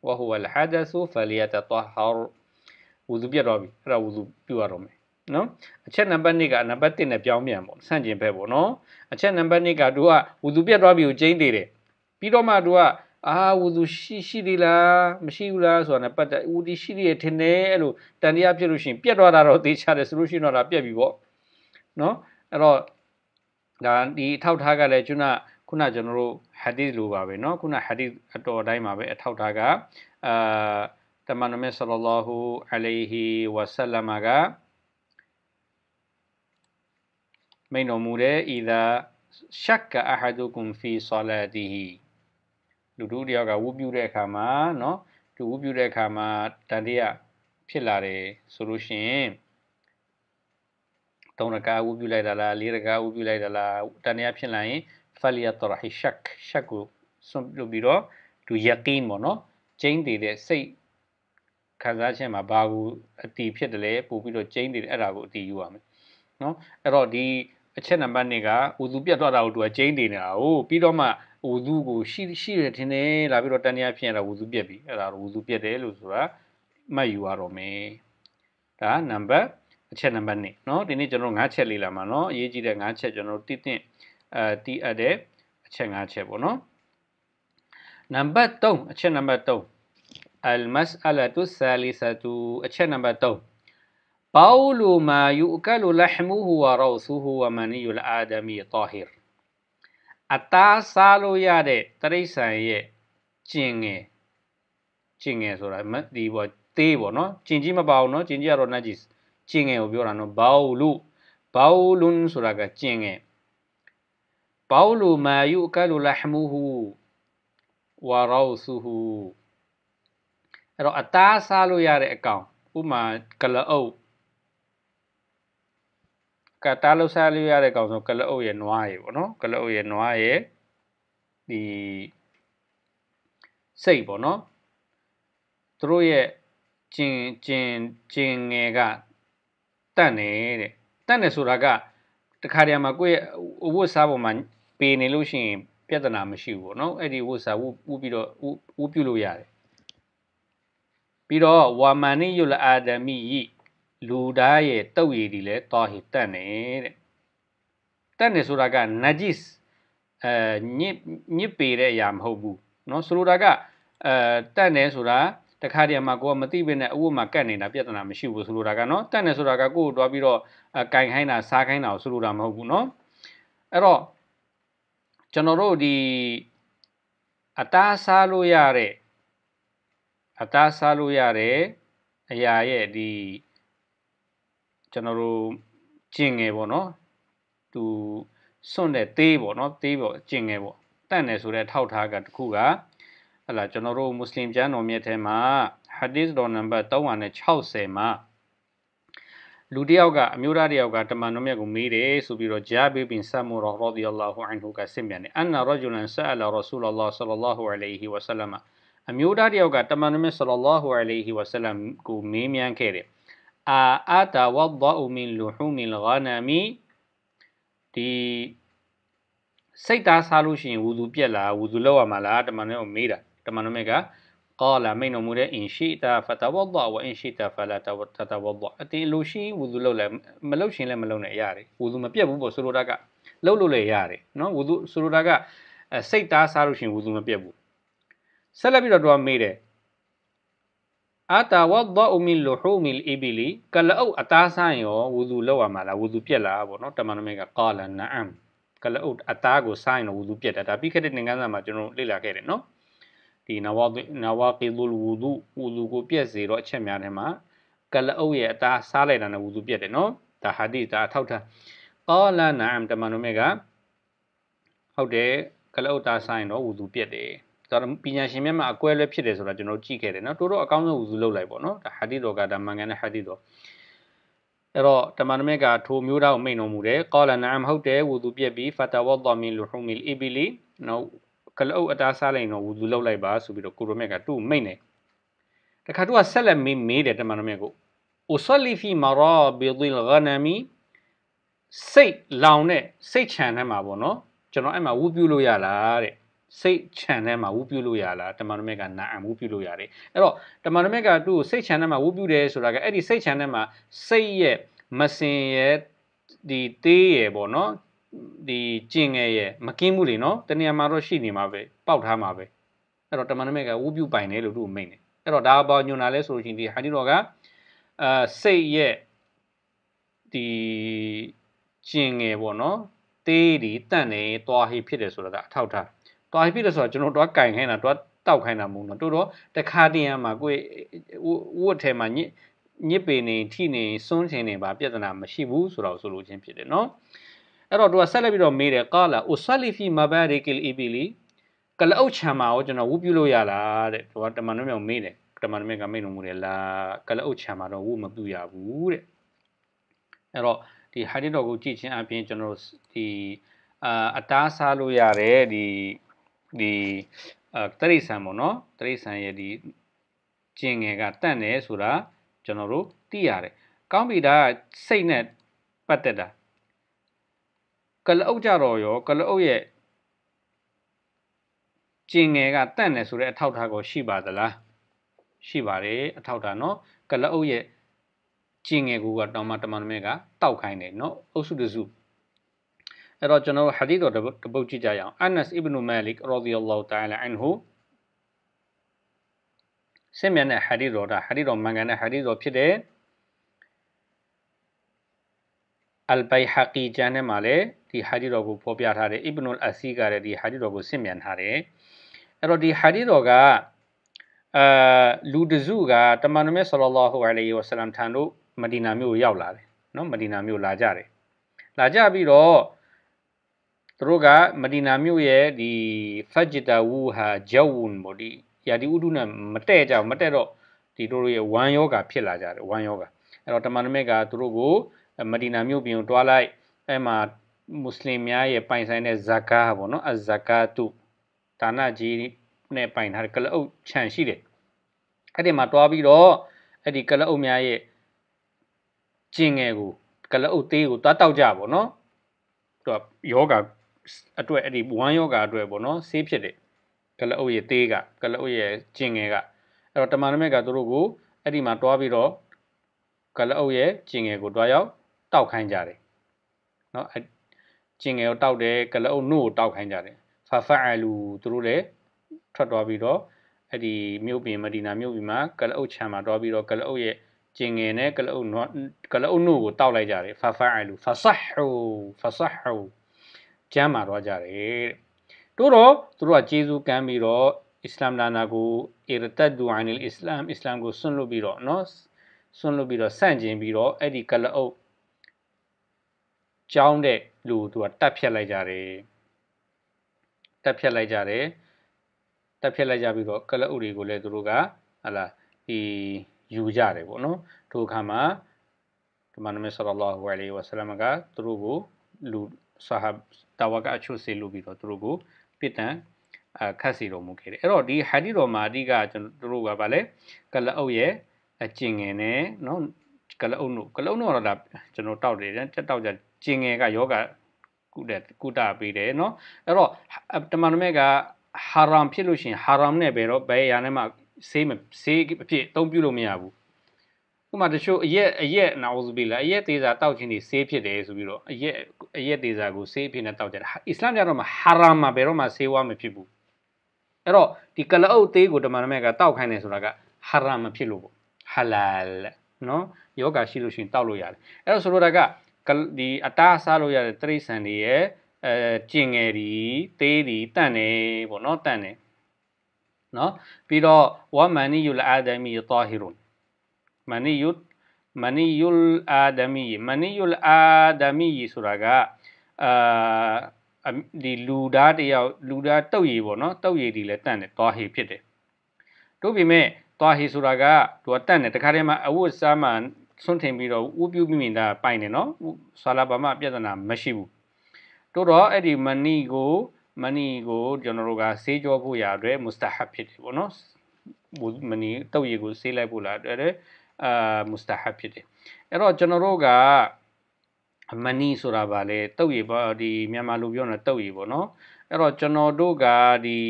ဝဟူဝလ်ဟာဒသုဖလျတတဟ်ဝူဒူပြတ်တော့ပြီအဲ့ဒါဝူဒူပြုရတော့မယ်နော်အချက်နံပါတ်1ကနံပါတ်1နဲ့ပြောင်းပြန်ပေါ့ဆန့်ကျင်ဘက်ပေါ့နော်အချက်နံပါတ်1ကသူကဝူသူပြတ်သွားပြီကိုကျင်းသေးတယ်ပြီးတော့မှသူကအာဝူသူရှိရှိသေးလားမရှိဘူးလားဆိုတာနဲ့ပတ်သက်ဝူဒီရှိသေးတယ်ထင်တယ်အဲ့လိုတန်တရားဖြစ်လို့ရှိရင်ပြတ်သွားတာတော့သေချာတယ်ဆိုလို့ရှိရင်တော့ဒါပြတ်ပြီပေါ့နော်အဲ့တော့ဒါဒီထောက်ထားကလည်းကျွန်တော်ခုနကျွန်တော်တို့ဟာဒီသ်လိုပါပဲเนาะခုနဟာဒီသ်အတော်တိုင်းမှာပဲအထောက်ထားကအာတမန်တော်မြတ်ဆလ္လာဟူအလိုင်ဟီဝဆလမ်ကမိန်တော်မူတဲ့ဤသာရှက်ကအာဟာဒုကွန်ဖီဆလာတီဟီလူတို့တယောက်ကဝုပြုတဲ့အခါမှာနော်သူဝုပြုတဲ့အခါမှာတန်တရားဖြစ်လာတယ်ဆိုလို့ရှိရင်သုံးရကာဝုပြုလိုက်တာလားလေးရကာဝုပြုလိုက်တာလားတန်တရားဖြစ်လာရင်ဖလီယတ်ရဟီရှက်ရှက်ကိုဆွန့်လုပ်ပြီးတော့သူယကင်းပေါ့နော်ကျင်းတည်တဲ့စိတ်ခံစားချက်မှာဘာကိုအတီဖြစ်တယ်လဲပို့ပြီးတော့ကျင်းတည်တယ်အဲ့ဒါကိုအတီယူရမယ်နော်အဲ့တော့ဒီအချက်နံပါတ်2ကဦးသူပြတ်သွားတာကိုသူကကျိန်းနေတာကိုပြီးတော့မှဦးသူကိုရှိရှိတယ်ထင်တယ်လာပြီးတော့တန်တရားဖြစ်ရတာဦးသူပြတ်ပြီအဲ့ဒါဦးသူပြတ်တယ်လို့ဆိုတာမှတ်ယူရတော့မယ်ဒါနံပါတ်အချက်နံပါတ်2เนาะဒီနေ့ကျွန်တော်5ချက်လေ့လာမှာเนาะအရေးကြီးတဲ့5ချက်ကျွန်တော်တိတိအဲတီးအပ်တဲ့အချက်5ချက်ပေါ့เนาะနံပါတ်3အချက်နံပါတ်3 المسألة الثالثة အချက်နံပါတ်3 قول ما يؤكل لحمه وروثه ومني الآدم طاهر အသားစားလို့ရတဲ့တရိษံရဲ့ကျင်ငယ်ကျင်ငယ်ဆိုတာမဒီပေါ့သေးပေါ့နော်ကျင်ကြီးမပါဘူးနော်ကျင်ကြီးကတော့နတ်ကြီးကျင်ငယ်ကိုပြောတာနော်ဘာလူဘာလူဆိုတာကကျင်ငယ်ဘာလူမာယုကလူလဟမူဟူဝရောဆူဟူအဲ့တော့အသားစားလို့ရတဲ့အကောင်ဥမာကလအုပ်ကတားလှုပ်ရှားလို့ရတဲ့ကောင်ဆိုကလအုပ်ရဲ့နွားရေပေါ့နော်ကလအုပ်ရဲ့နွားရေဒီစိတ်ပေါ့နော်သူတို့ရဲ့ကျင်ကျင်ကျင်ငယ်ကတတ်နေတဲ့တတ်နေဆိုတာကတခါတည်းမှာကိုယ့်ရဲ့အဝတ်စားပေါ်မှာပေနေလို့ရှိရင်ပြဿနာမရှိဘူးပေါ့နော်အဲ့ဒီဝတ်စားဝူးပြီးတော့ဝူးပြုတ်လို့ရတယ်ပြီးတော့ဝါမန်နိယုလအာဒမီယီလူသားရဲ့တုပ်ရည်ဒီလဲတော်ဟီတက်နေတဲ့တက်နေဆိုတာကနဂျစ်အဲညစ်ညစ်ပေတဲ့အရာမဟုတ်ဘူးเนาะဆိုလိုတာကအဲတက်နေဆိုတာတခါတည်းမှာကိုကမသိပဲနဲ့အဝတ်မှာကတ်နေတာပြဿနာမရှိဘူးဆိုလိုတာကเนาะတက်နေဆိုတာကကိုကိုတွားပြီးတော့ကင်ခိုင်းတာစားခိုင်းတာကိုဆိုလိုတာမဟုတ်ဘူးเนาะအဲ့တော့ကျွန်တော်တို့ဒီအသားစားလို့ရတဲ့အသားစားလို့ရတဲ့အရာရဲ့ဒီကျွန်တော်တို့ကျင်ငယ်ပေါ့နော်သူစွန့်တဲ့သေးပေါ့နော်သေးပေါ့ကျင်ငယ်ပေါ့တန့်တယ်ဆိုတဲ့ထောက်ထားကတခုကဟလာကျွန်တော်တို့မွတ်စလင်ကျမ်းတော်မြတ်ထဲမှာဟာဒီစ်တော်နံပါတ်360မှာလူတယောက်ကအမျိုးသားတယောက်ကတမန်တော်မြတ်ကိုမေးတယ်ဆိုပြီးတော့ဂျာဘီဘင်ဆမ်မူရာရာဒီအလ္လာဟူအန်ဟူကဆင်ပြန်တယ်အန်နာရဂျူလန်ဆာအလာရဆူလလာဆလလာဟူအလိုင်ဟီဝဆလမ်အမျိုးသားတယောက်ကတမန်တော်မြတ်ဆလလာဟူအလိုင်ဟီဝဆလမ်ကိုမေးမြန်းခဲ့တယ်။အာအတာဝတ်ဒါအူမင်လူဟူမင်လဂနာမီဒီစိတ်သားစားလို့ရှိရင်ဝူသူပြက်လားဝူသူလောက်ရမှာလားတမန်တော်မေးတာတမန်တော်မေးကကောလာမိန်တော်မူတဲ့အင်ရှိတာဖတဝတ်ဒါဝအင်ရှိတာဖလာတဝတ်တဝတ်ဒါအတင်းလို့ရှိရင်ဝူသူလောက်လဲမလောက်ရှင်လဲမလောက်နဲ့ရတယ်ဝူသူမပြက်ဘူးပေါ့ဆိုလိုတာကလောက်လို့လဲရတယ်နော်ဝူသူဆိုလိုတာကစိတ်သားစားလို့ရှိရင်ဝူသူမပြက်ဘူးဆက်လက်ပြီးတော့သူကမေးတယ်အာတာဝဒေအူမီလူဟူမီလ်အီဘီလီကလအုပ်အသားဆိုင်ရောဝူဇူလောက်ရမှာလားဝူဇူပြက်လားပေါ့နော်တမန်တော်မြတ်ကကာလနအမ်ကလအုပ်အသားကိုဆိုင်ရောဝူဇူပြက်တာဒါပြီးခဲ့တဲ့သင်ခန်းစာမှာကျွန်တော်လေ့လာခဲ့တယ်နော်ဒီနဝဒနဝကီဒူလ်ဝူဒူဝူဇူကိုပြက်စေတော့အချက်များတယ်မှာကလအုပ်ရဲ့အသားစားလိုက်တာနဲ့ဝူဇူပြက်တယ်နော်ဒါဟာဒီဒါထောက်ထားကာလနအမ်တမန်တော်မြတ်ကဟုတ်တယ်ကလအုပ်သားဆိုင်ရောဝူဇူပြက်တယ်ဆိုတော့ပညာရှင်မျက်မှောက်အကွဲလွဲဖြစ်တယ်ဆိုတာကျွန်တော်ကြည့်ခဲ့တယ်နော်တိုးတော့အကောင်းဆုံးဝူစုလုပ်လိုက်ပေါ့နော်ဒါဟာဒီတော်ကဒါမန်ကန်နဲ့ဟာဒီတော်အဲ့တော့တမန်တော်မြတ်ကထိုမျိုးသားကိုမိန့်တော်မူတယ်ကောလနာမဟုတ်တယ်ဝူသူပြက်ပြီးဖတာဝတ်တော်မင်လူဟုမီလ်အီဘီလီနော်ကလုတ်အတားစားလိုက်တော့ဝူသူလုပ်လိုက်ပါဆိုပြီးတော့ကိုရိုမြတ်ကသူ့မိန့်တယ်တခါသူကဆက်လက်မေးမေးတယ်တမန်တော်မြတ်ကိုအိုဆလီဖီမာရာဘီဒီလ်ဂနမီစိတ်လောင်တဲ့စိတ်ချမ်းထဲမှာပေါ့နော်ကျွန်တော်အဲ့မှာဝူပြူလို့ရလားတဲ့စိတ်ခြံထဲမှာဝူးပြုလို့ရလားတမန်တော်မြတ်ကနာအံဝူးပြုလို့ရတယ်အဲ့တော့တမန်တော်မြတ်ကသူ့ကိုစိတ်ခြံထဲမှာဝူးပြုတယ်ဆိုတာကအဲ့ဒီစိတ်ခြံထဲမှာစိတ်ရဲ့မစင်ရဲ့ဒီတေးရဲ့ပေါ့နော်ဒီကျင်ငယ်ရဲ့မကင်းမှုတွေနော်တနေရာမှာတော့ရှိနေမှာပဲပေါက်ထားမှာပဲအဲ့တော့တမန်တော်မြတ်ကဝူးပြုပိုင်တယ်လို့သူ့ကိုမိန့်တယ်အဲ့တော့ဒါဘာညွန်တာလဲဆိုလို့ရှိရင်ဒီဟာဒီတော်ကအာစိတ်ရဲ့ဒီကျင်ငယ်ပေါ့နော်တေးဒီတန့်နေသွားဟိဖြစ်တယ်ဆိုတာကအထောက်ထားတွားဖြစ်လို့ဆိုတော့ကျွန်တော်တွားကင်ခိုင်းတာတွားတောက်ခိုင်းတာမဟုတ်တော့တို့တော့တခါတည်းရမှာကိုယ်ဝတ်ထဲမှာညစ်ညစ်ပေနေထိနေစွန်းချင်နေပါပြဿနာမရှိဘူးဆိုတော့ဆိုလိုချင်းဖြစ်တယ်နော်အဲ့တော့သူကဆက်လက်ပြီးတော့မေးတယ်ကာလာဥဆလီဖီမဘာရီကီလ်အီဘီလီကလအုတ်ချံမှာကိုကျွန်တော်ဝုပြုလို့ရလားတဲ့သူကတမန်တော်မြောင်မေးတယ်တမန်တော်မြောင်ကမေးလို့မူတယ်လားကလအုတ်ချံမှာတော့ဝုမပြုရဘူးတဲ့အဲ့တော့ဒီဟာဒီတော်ကိုကြည့်ချင်းအပြင်ကျွန်တော်တို့ဒီအာအတားစားလို့ရတယ်ဒီဒီအဲတရိษံပေါ့နော်တရိษံရဲ့ဒီကျင်ငယ်ကတန့်တယ်ဆိုတာကျွန်တော်တို့သိရတယ်ကောင်းပြီဒါစိတ်နဲ့ပတ်သက်တာကလအုပ်ကြတော့ရောကလအုပ်ရဲ့ကျင်ငယ်ကတန့်တယ်ဆိုတဲ့အထောက်အထားကိုရှိပါသလားရှိပါတယ်အထောက်အထားเนาะကလအုပ်ရဲ့ကျင်ငယ်ကူကတောင်မှတမန်တမဲကတောက်ခိုင်းတယ်เนาะအုပ်စုတစုအဲ့တော့ကျွန်တော်တို့ဟာဒီသ်တော်တစ်ပုဒ်ကြည့်ကြရအောင်အနက်စ်အစ်ဘနူမာလစ်ရာဒီယလောတာလာအန်ဟူစင်မြန်တဲ့ဟာဒီသ်တော်ဒါဟာဒီသ်တော်မှန်ကန်တဲ့ဟာဒီသ်တော်ဖြစ်တယ်အလ်ဘိုင်ဟာကီဂျန်နဲ့မှာလည်းဒီဟာဒီသ်တော်ကိုဖော်ပြထားတယ်အစ်ဘနူလ်အစီကလည်းဒီဟာဒီသ်တော်ကိုစင်မြန်ထားတယ်အဲ့တော့ဒီဟာဒီသ်တော်ကအာလူတစုကတမန်တော်မြတ်ဆလ္လာဟူအလိုင်ဝဆလမ်ထံသို့မဒီနာမြို့ကိုရောက်လာတယ်နော်မဒီနာမြို့လာကြတယ်လာကြပြီးတော့သူတို့ကမဒီနာမြို့ရဲ့ဒီဖတ်ဂျီတာဝူဟာဂျောက်ဝွန်ဘော်ဒီရာဒီဥဒုနဲ့မတဲ့ကြအောင်မတဲ့တော့ဒီတို့ရဲ့ဝမ်ယောဂါဖြစ်လာကြတယ်ဝမ်ယောဂါအဲ့တော့တမန်တော်မြတ်ကသူတို့ကိုမဒီနာမြို့ပြင်ကိုတွားလိုက်အဲ့မှာမွတ်စလင်များရဲ့ပိုင်ဆိုင်တဲ့ဇကာပေါ့နော်အဇကာတုဒါနကြီးနဲ့ပိုင်ထားတဲ့ကလအုပ်ခြံရှိတယ်အဲ့ဒီမှာတွားပြီးတော့အဲ့ဒီကလအုပ်များရဲ့ကျင်ငယ်ကိုကလအုပ်သေးကိုတွားတောက်ကြပေါ့နော်သူကယောဂါအတွက်အဲ့ဒီဝမ်းယောဂါအတွက်ပေါ့နော်ဆေးဖြစ်တယ်ကလအုပ်ရဲ့သေးကကလအုပ်ရဲ့ကျင်ငယ်ကအဲ့တော့တမန်နမိတ်ကသူတို့ကိုအဲ့ဒီမှာတွားပြီးတော့ကလအုပ်ရဲ့ကျင်ငယ်ကိုတွားရောက်တောက်ခိုင်းကြတယ်နော်ကျင်ငယ်ကိုတောက်တယ်ကလအုပ်နို့ကိုတောက်ခိုင်းကြတယ်ဖာဖာအလူသူတို့လည်းထွက်သွားပြီးတော့အဲ့ဒီမြို့ပြင်မဒီနာမြို့ပြင်မှာကလအုပ်ချံမှာတွားပြီးတော့ကလအုပ်ရဲ့ကျင်ငယ်နဲ့ကလအုပ်ကလအုပ်နို့ကိုတောက်လိုက်ကြတယ်ဖာဖာအလူဖာဆဟူဖာဆဟူကျမ်းမာတော့ကြတယ်တို့တော့သူတို့ကဂျေဇုကမ်းပြီးတော့အစ္စလာမ်ဒါနာကိုအီရတတ်ဒူအိုင်နလ်အစ္စလာမ်အစ္စလာမ်ကိုဆွန့်လွတ်ပြီးတော့နော်ဆွန့်လွတ်ပြီးတော့ဆန့်ကျင်ပြီးတော့အဲ့ဒီကလအုပ်ကြောင်းတဲ့လူသူကတတ်ဖြတ်လိုက်ကြတယ်တက်ဖြတ်လိုက်ကြတယ်တက်ဖြတ်လိုက်ကြပြီးတော့ကလအုပ်တွေကိုလည်းသူတို့ကဟလာဒီယူကြတယ်ပေါ့နော်ထိုအခါမှာဒီမန်နမေဆလ္လာလာဟူအလိုင်းဝါဆလမ်ကသူတို့ကိုလူဆာဟဘ်တာဝါကအချို့စေလို့ပြီးတော့သူတို့ကိုပြစ်ဒဏ်အခတ်စီတော်မူခဲ့တယ်အဲ့တော့ဒီဟာဒီတော်မှာအဓိကကျွန်တော်တို့ကဗာလဲကလအုပ်ရဲ့အကျင်ငယ်နဲ့နော်ကလအုပ်တို့ကလအုပ်တို့ကတော့ဒါကျွန်တော်တောက်တယ်တက်တောက်ကြကျင်ငယ်ကယောဂကုတဲ့ကုတာပေးတယ်နော်အဲ့တော့တမန်တော်မြတ်ကဟာရမ်ဖြစ်လို့ရှိရင်ဟာရမ်နဲ့ပဲတော့ဘယ်ရာနဲ့မှဆေးမဆေးအဖြစ်အသုံးပြုလို့မရဘူးဥမာတချို့အရက်အရက်နာဦးစပီလာအရက်သေးစာတောက်ခြင်းတွေဆေးဖြစ်တယ်ဆိုပြီးတော့အရက်အရက်သေးစာကိုဆေးဖြစ်နေတောက်ကြတာအစ္စလာမ်ကျတော့မှဟာရမ်မှာဘယ်တော့မှဆေးဝါးမဖြစ်ဘူးအဲ့တော့ဒီကလအုပ်သေးကိုတမန်တော်မြတ်ကတောက်ခိုင်းတယ်ဆိုတာကဟာရမ်မဖြစ်လို့ပေါ့ဟာလာလ်နော်ယောဂါရှိလို့ရှိရင်တောက်လို့ရတယ်အဲ့တော့ဆိုလိုတာကဒီအတားစားလို့ရတဲ့တရိษံတွေရဲ့အဲကျင်ငယ်ဒီသေးဒီတန့်နေပေါ့နော်တန့်နေနော်ပြီးတော့ဝမန်နီယူလအာဒမီတာဟီရွန်မနီယုမနီယုလ်အာဒမီမနီယုလ်အာဒမီဆိုတာကအာဒီလူသားတယောက်လူသားတုတ်ရည်ပေါ့နော်တုတ်ရည်ဒီလည်းတန့်တယ်သွားဟေဖြစ်တယ်တို့ပြင်မဲ့သွားဟေဆိုတာကသူကတန့်တယ်တခါတည်းမှာအဝတ်စားမှဆွန့်ထင်ပြီးတော့ဥပြုမိမိသားပိုင်တယ်နော်ဆာလာဘာမပြဿနာမရှိဘူးတို့တော့အဲ့ဒီမနီကိုမနီကိုကျွန်တော်တို့ကဆေးကြောဖို့ရတဲ့မုစတာဟပ်ဖြစ်တယ်ပေါ့နော်မနီတုတ်ရည်ကိုဆေးလိုက်ဖို့လားတဲ့အာမုစတာဟပ်ဖြစ်တယ်အဲ့တော့ကျွန်တော်တို့ကမနီဆိုတာဗာလေတုတ်ရည်ပေါ့ဒီမြန်မာလူပြောနေတုတ်ရည်ပေါ့နော်အဲ့တော့ကျွန်တော်တို့ကဒီ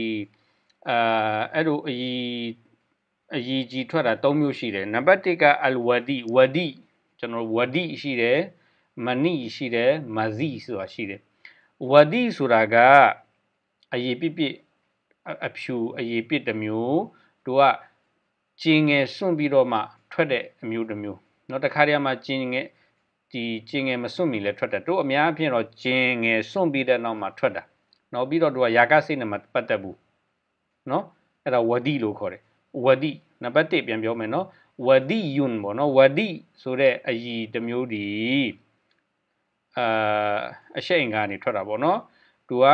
အာအဲ့လိုအကြီးအကြီးကြီးထွက်တာ၃မျိုးရှိတယ်နံပါတ်၁ကအလ်ဝဒီဝဒီကျွန်တော်ဝဒီရှိတယ်မနီရှိတယ်မဇီဆိုတာရှိတယ်ဝဒီဆိုတာကအရေးပြပြအဖြူအရေးပြတစ်မျိုးတို့ကကျင်းငယ်စွန့်ပြီးတော့မှထွက်တဲ့အမျိုးတစ်မျိုးနော်တခါတည်းမှာကျင်းငယ်ဒီကျင်းငယ်မစွန့်မီလဲထွက်တယ်တို့အများအပြားတော့ကျင်းငယ်စွန့်ပြီးတဲ့နောက်မှာထွက်တာနောက်ပြီးတော့တို့ကယာကစိတ်နဲ့မပတ်သက်ဘူးနော်အဲ့ဒါဝဒီလို့ခေါ်တယ်ဝဒီနံပါတ်1ပြန်ပြောမယ်နော်ဝဒီယွန်းပေါ့နော်ဝဒီဆိုတဲ့အရည်တစ်မျိုးဒီအာအရှိန်ကနေထွက်တာပေါ့နော်သူက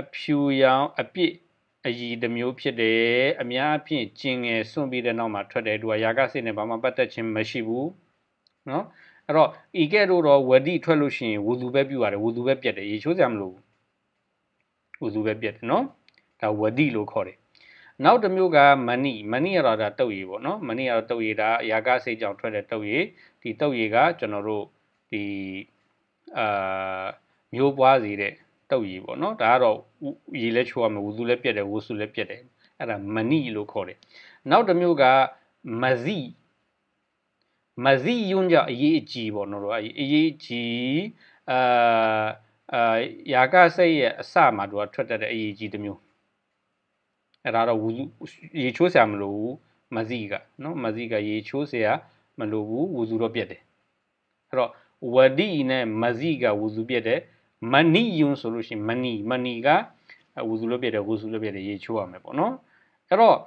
အဖြူရောင်အပြစ်အရည်တစ်မျိုးဖြစ်တယ်အများအပြားကျင်ငယ်စွန့်ပြီးတဲ့နောက်မှာထွက်တယ်သူကယာကစိတ်နဲ့ဘာမှပတ်သက်ခြင်းမရှိဘူးနော်အဲ့တော့ဤကဲ့သို့တော့ဝတိထွက်လို့ရှိရင်ဝူသူပဲပြုရတယ်ဝူသူပဲပြက်တယ်ရေချိုးစရာမလိုဘူးဝူသူပဲပြက်တယ်နော်ဒါဝတိလို့ခေါ်တယ်နောက်တစ်မျိုးကမဏိမဏိရတာတုတ်ရည်ပေါ့နော်မဏိရတာတုတ်ရည်ဒါယာကစိတ်ကြောင့်ထွက်တဲ့တုတ်ရည်ဒီတုတ်ရည်ကကျွန်တော်တို့ဒီအာမျိုးပွားစီတဲ့တုပ်ရည်ပေါ့နော်ဒါကတော့ရည်လည်းချိုးရမယ်ဝုစုလည်းပြက်တယ်ဝုစုလည်းပြက်တယ်အဲ့ဒါမဏိလို့ခေါ်တယ်နောက်တစ်မျိုးကမဇိမဇိယွန်းကြအရေးအကြီးပေါ့နော်တို့အရေးအကြီးအာအာယာကစိတ်ရဲ့အစမှာသူကထွက်တတ်တဲ့အရေးကြီးတစ်မျိုးအဲ့ဒါတော့ဝုရေချိုးဆရာမလို့ဘူးမဇိကနော်မဇိကရေချိုးဆရာ မလို့ဘူးဝုစုတော့ပြက်တယ်အဲ့တော့ဝဒီနဲ့မဇိကဝုစုပြက်တယ်မဏိယွန်းဆိုလို့ရှိရင်မဏိမဏိကဝုစုလို့ပြတယ်ဝုစုလို့ပြတယ်ရေချိုးရမယ်ပေါ့နော်အဲ့တော့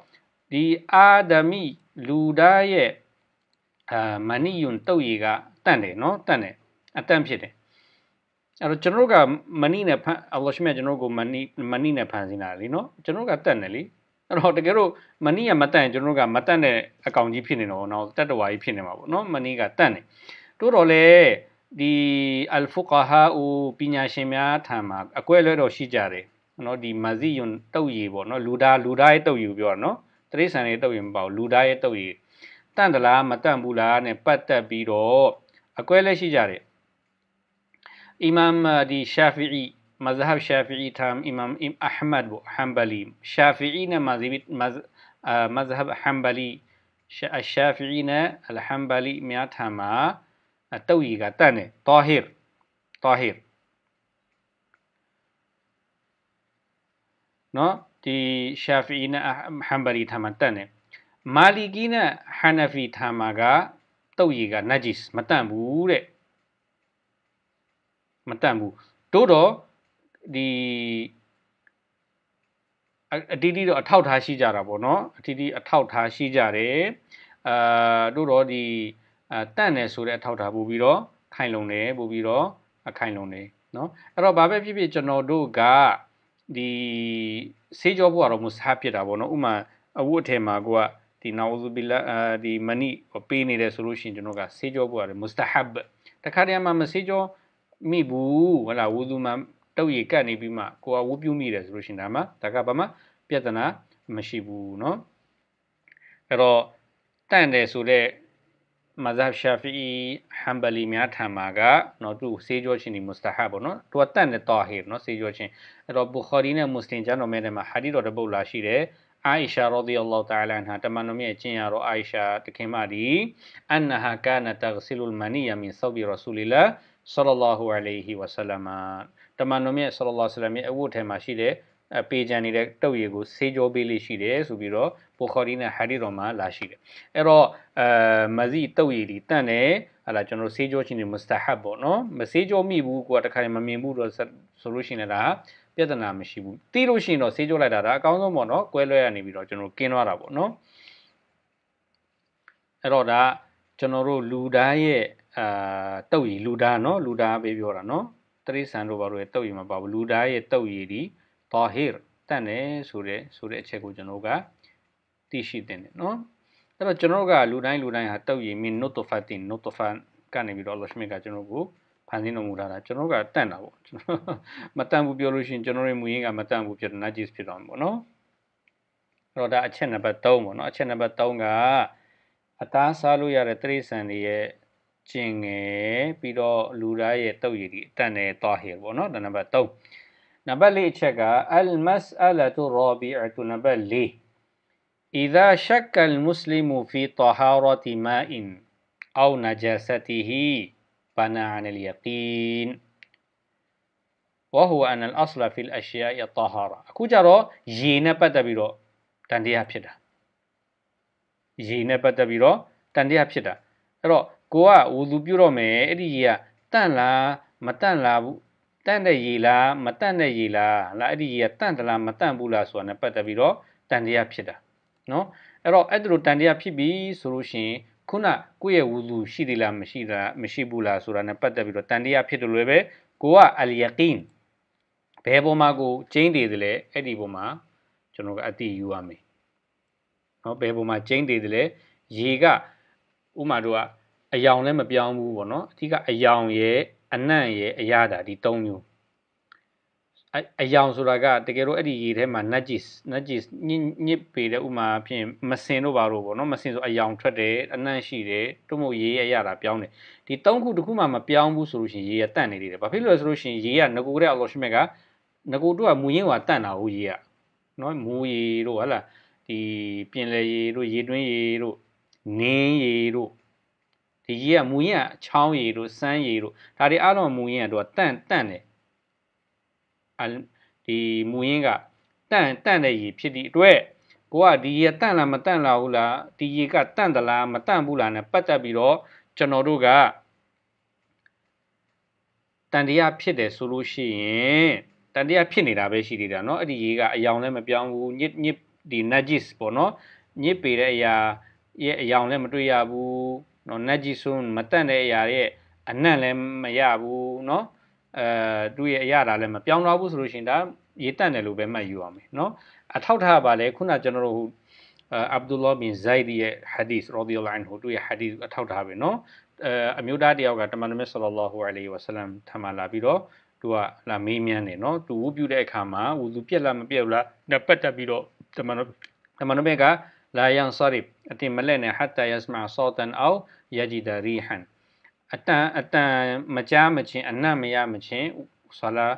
ဒီအာဒမိလူသားရဲ့အာမဏိယွန်းတုတ်ရည်ကတန့်တယ်နော်တန့်တယ်အတန့်ဖြစ်တယ်အဲ့တော့ကျွန်တော်တို့ကမဏိနဲ့ဖန်အလ္လာဟ်ရှမြတ်ကျွန်တော်တို့ကိုမဏိမဏိနဲ့ဖန်ဆင်းတာလीနော်ကျွန်တော်တို့ကတန့်တယ်လीအဲ့တော့တကယ်လို့မဏိကမတန့်ရင်ကျွန်တော်တို့ကမတန့်တဲ့အကောင်ကြီးဖြစ်နေတော့တော့တတ္တဝါကြီးဖြစ်နေမှာပေါ့နော်မဏိကတန့်တယ်တို့တော့လေဒီအလ်ဖူကာဟာအိုပညာရှင်များထံမှာအကွဲလွဲတော့ရှိကြတယ်နော်ဒီမဇီယွန်တုတ်ရည်ပေါ့နော်လူဒါလူဒါရဲ့တုတ်ရည်ပြောတာနော်တရိษံရဲ့တုတ်ရည်မပေါ့လူဒါရဲ့တုတ်ရည်တန့်သလားမတန့်ဘူးလားနဲ့ပတ်သက်ပြီးတော့အကွဲလဲရှိကြတယ်အီမမ်ဒီရှာဖီအီမဇဟဘ်ရှာဖီအီထမ်အီမမ်အင်အဟမဒ်ဘူဟမ်ဘလီရှာဖီအီနဲ့မဇီဘမဇဟဘ်ဟမ်ဘလီရှာဖီအီနဲ့အလ်ဟမ်ဘလီမြတ်ထံမှာ التوي غاتاني طاهر طاهر نو تي شافعينا حنبلي تامتاني مالكينا حنفي تاماغا توي غا نجس متان بو دي متان بو တို့တော့ဒီအတီးတီးတော့အထောက်ထားရှိကြတာပေါ့နော်အတီးတီးအထောက်ထားရှိကြတယ်အာတို့တော့ဒီအဲတန့်တယ်ဆိုတဲ့အထောက်တာပို့ပြီးတော့ခိုင်လုံတယ်ပို့ပြီးတော့အခိုင်လုံတယ်နော်အဲ့တော့ဘာပဲဖြစ်ဖြစ်ကျွန်တော်တို့ကဒီဆေးကြောဖို့ကတော့မစားဖြစ်တာပေါ့နော်ဥမာအဝတ်အထည်မှာကိုကဒီနာဝဇူဘီလာဒီမနီပေးနေတယ်ဆိုလို့ရှိရင်ကျွန်တော်ကဆေးကြောဖို့ရတယ်မုစတဟဘ်တခါတည်းမှာမဆေးကြောမိဘူးဟလာဝူဇူမှာတုပ်ရည်ကတ်နေပြီးမှကိုကဝူပြုမိတယ်ဆိုလို့ရှိရင်ဒါမှဒါကဘာမှပြဿနာမရှိဘူးเนาะအဲ့တော့တန့်တယ်ဆိုတော့မဇဟ်ရှာဖီဟမ်ဘလီများထံမှာကနော်သူစေးကြောချင်းဒီမုစတာဟာပေါ့နော်သူကတန့်နဲ့တာဟီနော်စေးကြောချင်းအဲ့တော့ဘူခါရီနဲ့မွတ်စလင်ကျမ်းတော်များထဲမှာဟာဒီတော်တစ်ပုဒ်လာရှိတယ်အိုင်ရှာရာဒီအလ္လာဟ်တာလာအန်ဟာတမန်တော်မြတ်ကျင့်ရတော့အိုင်ရှာတခင်မဒီအန်နဟာကာနတဂ်ဆီလုလ်မနီယမင်ဆောဘီရာဆူလီလာဆလ္လာဟူအလိုင်ဟီဝဆလမ်တမန်တော်မြတ်ဆလ္လာလဟ်အလိုင်ဝဆလမ်ရဲ့အဝတ်ထဲမှာရှိတဲ့ပေကြံနေတဲ့တုပ်ရည်ကိုဆေးကြောပေးလေးရှိတယ်ဆိုပြီးတော့ပိုခေါဒီနဲ့ဟာဒီတော်မှာလာရှိတယ်အဲ့တော့အဲမဇီတုပ်ရည်ဒီတန့်တယ်ဟာလာကျွန်တော်ဆေးကြောချင်းနေမစတာဟပ်ပေါ့နော်မဆေးကြောမိဘူးကိုကတခါမမြင်ဘူးတော့ဆိုလို့ရှိရင်လည်းဒါပြဿနာမရှိဘူးတီးလို့ရှိရင်တော့ဆေးကြောလိုက်တာဒါအကောင်းဆုံးပေါ့နော်ကွဲလွဲရနေပြီးတော့ကျွန်တော်ကင်းသွားတာပေါ့နော်အဲ့တော့ဒါကျွန်တော်တို့လူသားရဲ့အာတုပ်ရည်လူသားနော် လူသားပဲပြောတာနော်တရိษံတို့ဘာလို့လဲတုပ်ရည်မပါဘူးလူသားရဲ့တုပ်ရည်ဒီတာဟီရ်တန်တယ်ဆိုတဲ့ဆိုတဲ့အချက်ကိုကျွန်တော်ကသိရှိတင်တယ်နော်အဲ့တော့ကျွန်တော်ကလူတိုင်းလူတိုင်းဟာတောက်ရည်မင်းနိုတိုဖတ်တင်နိုတိုဖန်ကနေပြီးတော့လော့ရှမစ်ကကျွန်တော်ကိုဖန်ဆင်းတော်မူလာတာကျွန်တော်ကတန်တာပေါ့ကျွန်တော်မတန်ဘူးပြောလို့ရှိရင်ကျွန်တော်ရဲ့မူရင်းကမတန်ဘူးဖြစ်တော့ najis ဖြစ်တော့မှာပေါ့နော်အဲ့တော့ဒါအချက်နံပါတ်3ပေါ့နော်အချက်နံပါတ်3ကအသားစားလို့ရတဲ့တိရစ္ဆာန်တွေရဲ့ကျင်ငယ်ပြီးတော့လူသားရဲ့တောက်ရည်ဒီအတန်နဲ့သွားဟဲ့ပေါ့နော်ဒါနံပါတ်3 نبلي تشكا المسألة الرابعة نبلي إذا شك المسلم في طهارة ماء أو نجاسته فنى عن اليقين وهو أن الأصل في الأشياء الطهارة أكو جارو جينا بدا بيرو تنديها بشدا جينا بدا بيرو تنلا ما تنلا တန့်တဲ့ရေလားမတန့်တဲ့ရေလားလားအဲ့ဒီရေကတန့်သလားမတန့်ဘူးလားဆိုတာနဲ့ပတ်သက်ပြီးတော့တန်တရားဖြစ်တာနော်အဲ့တော့အဲ့ဒီလိုတန်တရားဖြစ်ပြီဆိုလို့ရှိရင်ခုနကိုယ့်ရဲ့ဝူသူရှိသေးလားမရှိလားမရှိဘူးလားဆိုတာနဲ့ပတ်သက်ပြီးတော့တန်တရားဖြစ်တယ်လို့ပဲကိုကအလ်ယကင်းဘယ်ပေါ်မှာကိုကျင်းတည်တယ်လဲအဲ့ဒီပေါ်မှာကျွန်တော်ကအတိယူရမယ်နော်ဘယ်ပေါ်မှာကျင်းတည်တယ်လဲရေကဥမာတို့ကအယောင်လည်းမပြောင်းဘူးပေါ့နော်အဓိကအယောင်ရဲ့အနံ့ရယ်အရသာဒီ၃မျိုးအယောင်ဆိုတာကတကယ်လို့အဲ့ဒီရေထဲမှာ nudges nudges ညစ်ပေတဲ့ဥမာဖြင့်မစင်တို့ပါတော့ဗောနော်မစင်ဆိုအယောင်ထွက်တယ်အနှံ့ရှိတယ်တို့မို့ရေရရတာပြောင်းတယ်ဒီ၃ခုတစ်ခုမှမပြောင်းဘူးဆိုလို့ရှိရင်ရေရတန့်နေသေးတယ်ဘာဖြစ်လို့လဲဆိုလို့ရှိရင်ရေကငကိုကတဲ့အလောရှိမဲ့ကငကိုတို့ကမူရင်းဟွာတန့်တာဟုတ်ရေကနော်မူရေတို့ဟဟလာဒီပြင်လေရေတို့ရေတွင်းရေတို့နင်းရေတို့ဒီရေကမူရင်အချောင်းရေတို့စမ်းရေတို့ဒါတွေအားလုံးမူရင်ကတော့တန့်တန့်တယ်အဒီမူရင်ကတန့်တန့်တဲ့ရေဖြစ်သည့်အတွက်ကိုကဒီရေတန့်လားမတန့်လားဟုတ်လားဒီရေကတန့်သလားမတန့်ဘူးလားနဲ့ပတ်သက်ပြီးတော့ကျွန်တော်တို့ကတန်တရားဖြစ်တယ်ဆိုလို့ရှိရင်တန်တရားဖြစ်နေတာပဲရှိသေးတာเนาะအဲ့ဒီရေကအယောင်လည်းမပြောင်းဘူးညစ်ညစ်ဒီ najis ပေါ့เนาะညစ်ပေတဲ့အရာရဲ့အယောင်လည်းမတွေ့ရဘူးနော်နတ်ကြီးဆုံးမတန့်တဲ့အရာရဲ့အနံ့လည်းမရဘူးနော်အဲသူ့ရဲ့အရာဒါလည်းမပြောင်းတော့ဘူးဆိုလို့ရှိရင်ဒါရေတန့်တယ်လို့ပဲမှတ်ယူအောင်မယ်နော်အထောက်ထားပါလေခုနကျွန်တော်တို့အဗ်ဒူလာဘင်ဇိုင်ဒီရဲ့ဟာဒီသ်ရာဒီယလိုင်ဟူသူ့ရဲ့ဟာဒီသ်အထောက်ထားပဲနော်အမျိုးသားတယောက်ကတမန်တော်မြတ်ဆလလောဟူအလိဝဆလမ်ထမလာပြီးတော့သူကလာမေးမြန်းတယ်နော်သူဝူပြုတဲ့အခါမှာဝူသူပြက်လားမပြက်ဘူးလားနှစ်ပတ်တက်ပြီးတော့တမန်တော်တမန်တော်မြတ်ကလာယန်ဆာရီအတင်မလက်နဲ့ဟတ်တာယစမာဆောတန်အောယဂျီဒရီဟန်အတန်အတန်မကြားမချင်းအနံ့မရမချင်းဆလာ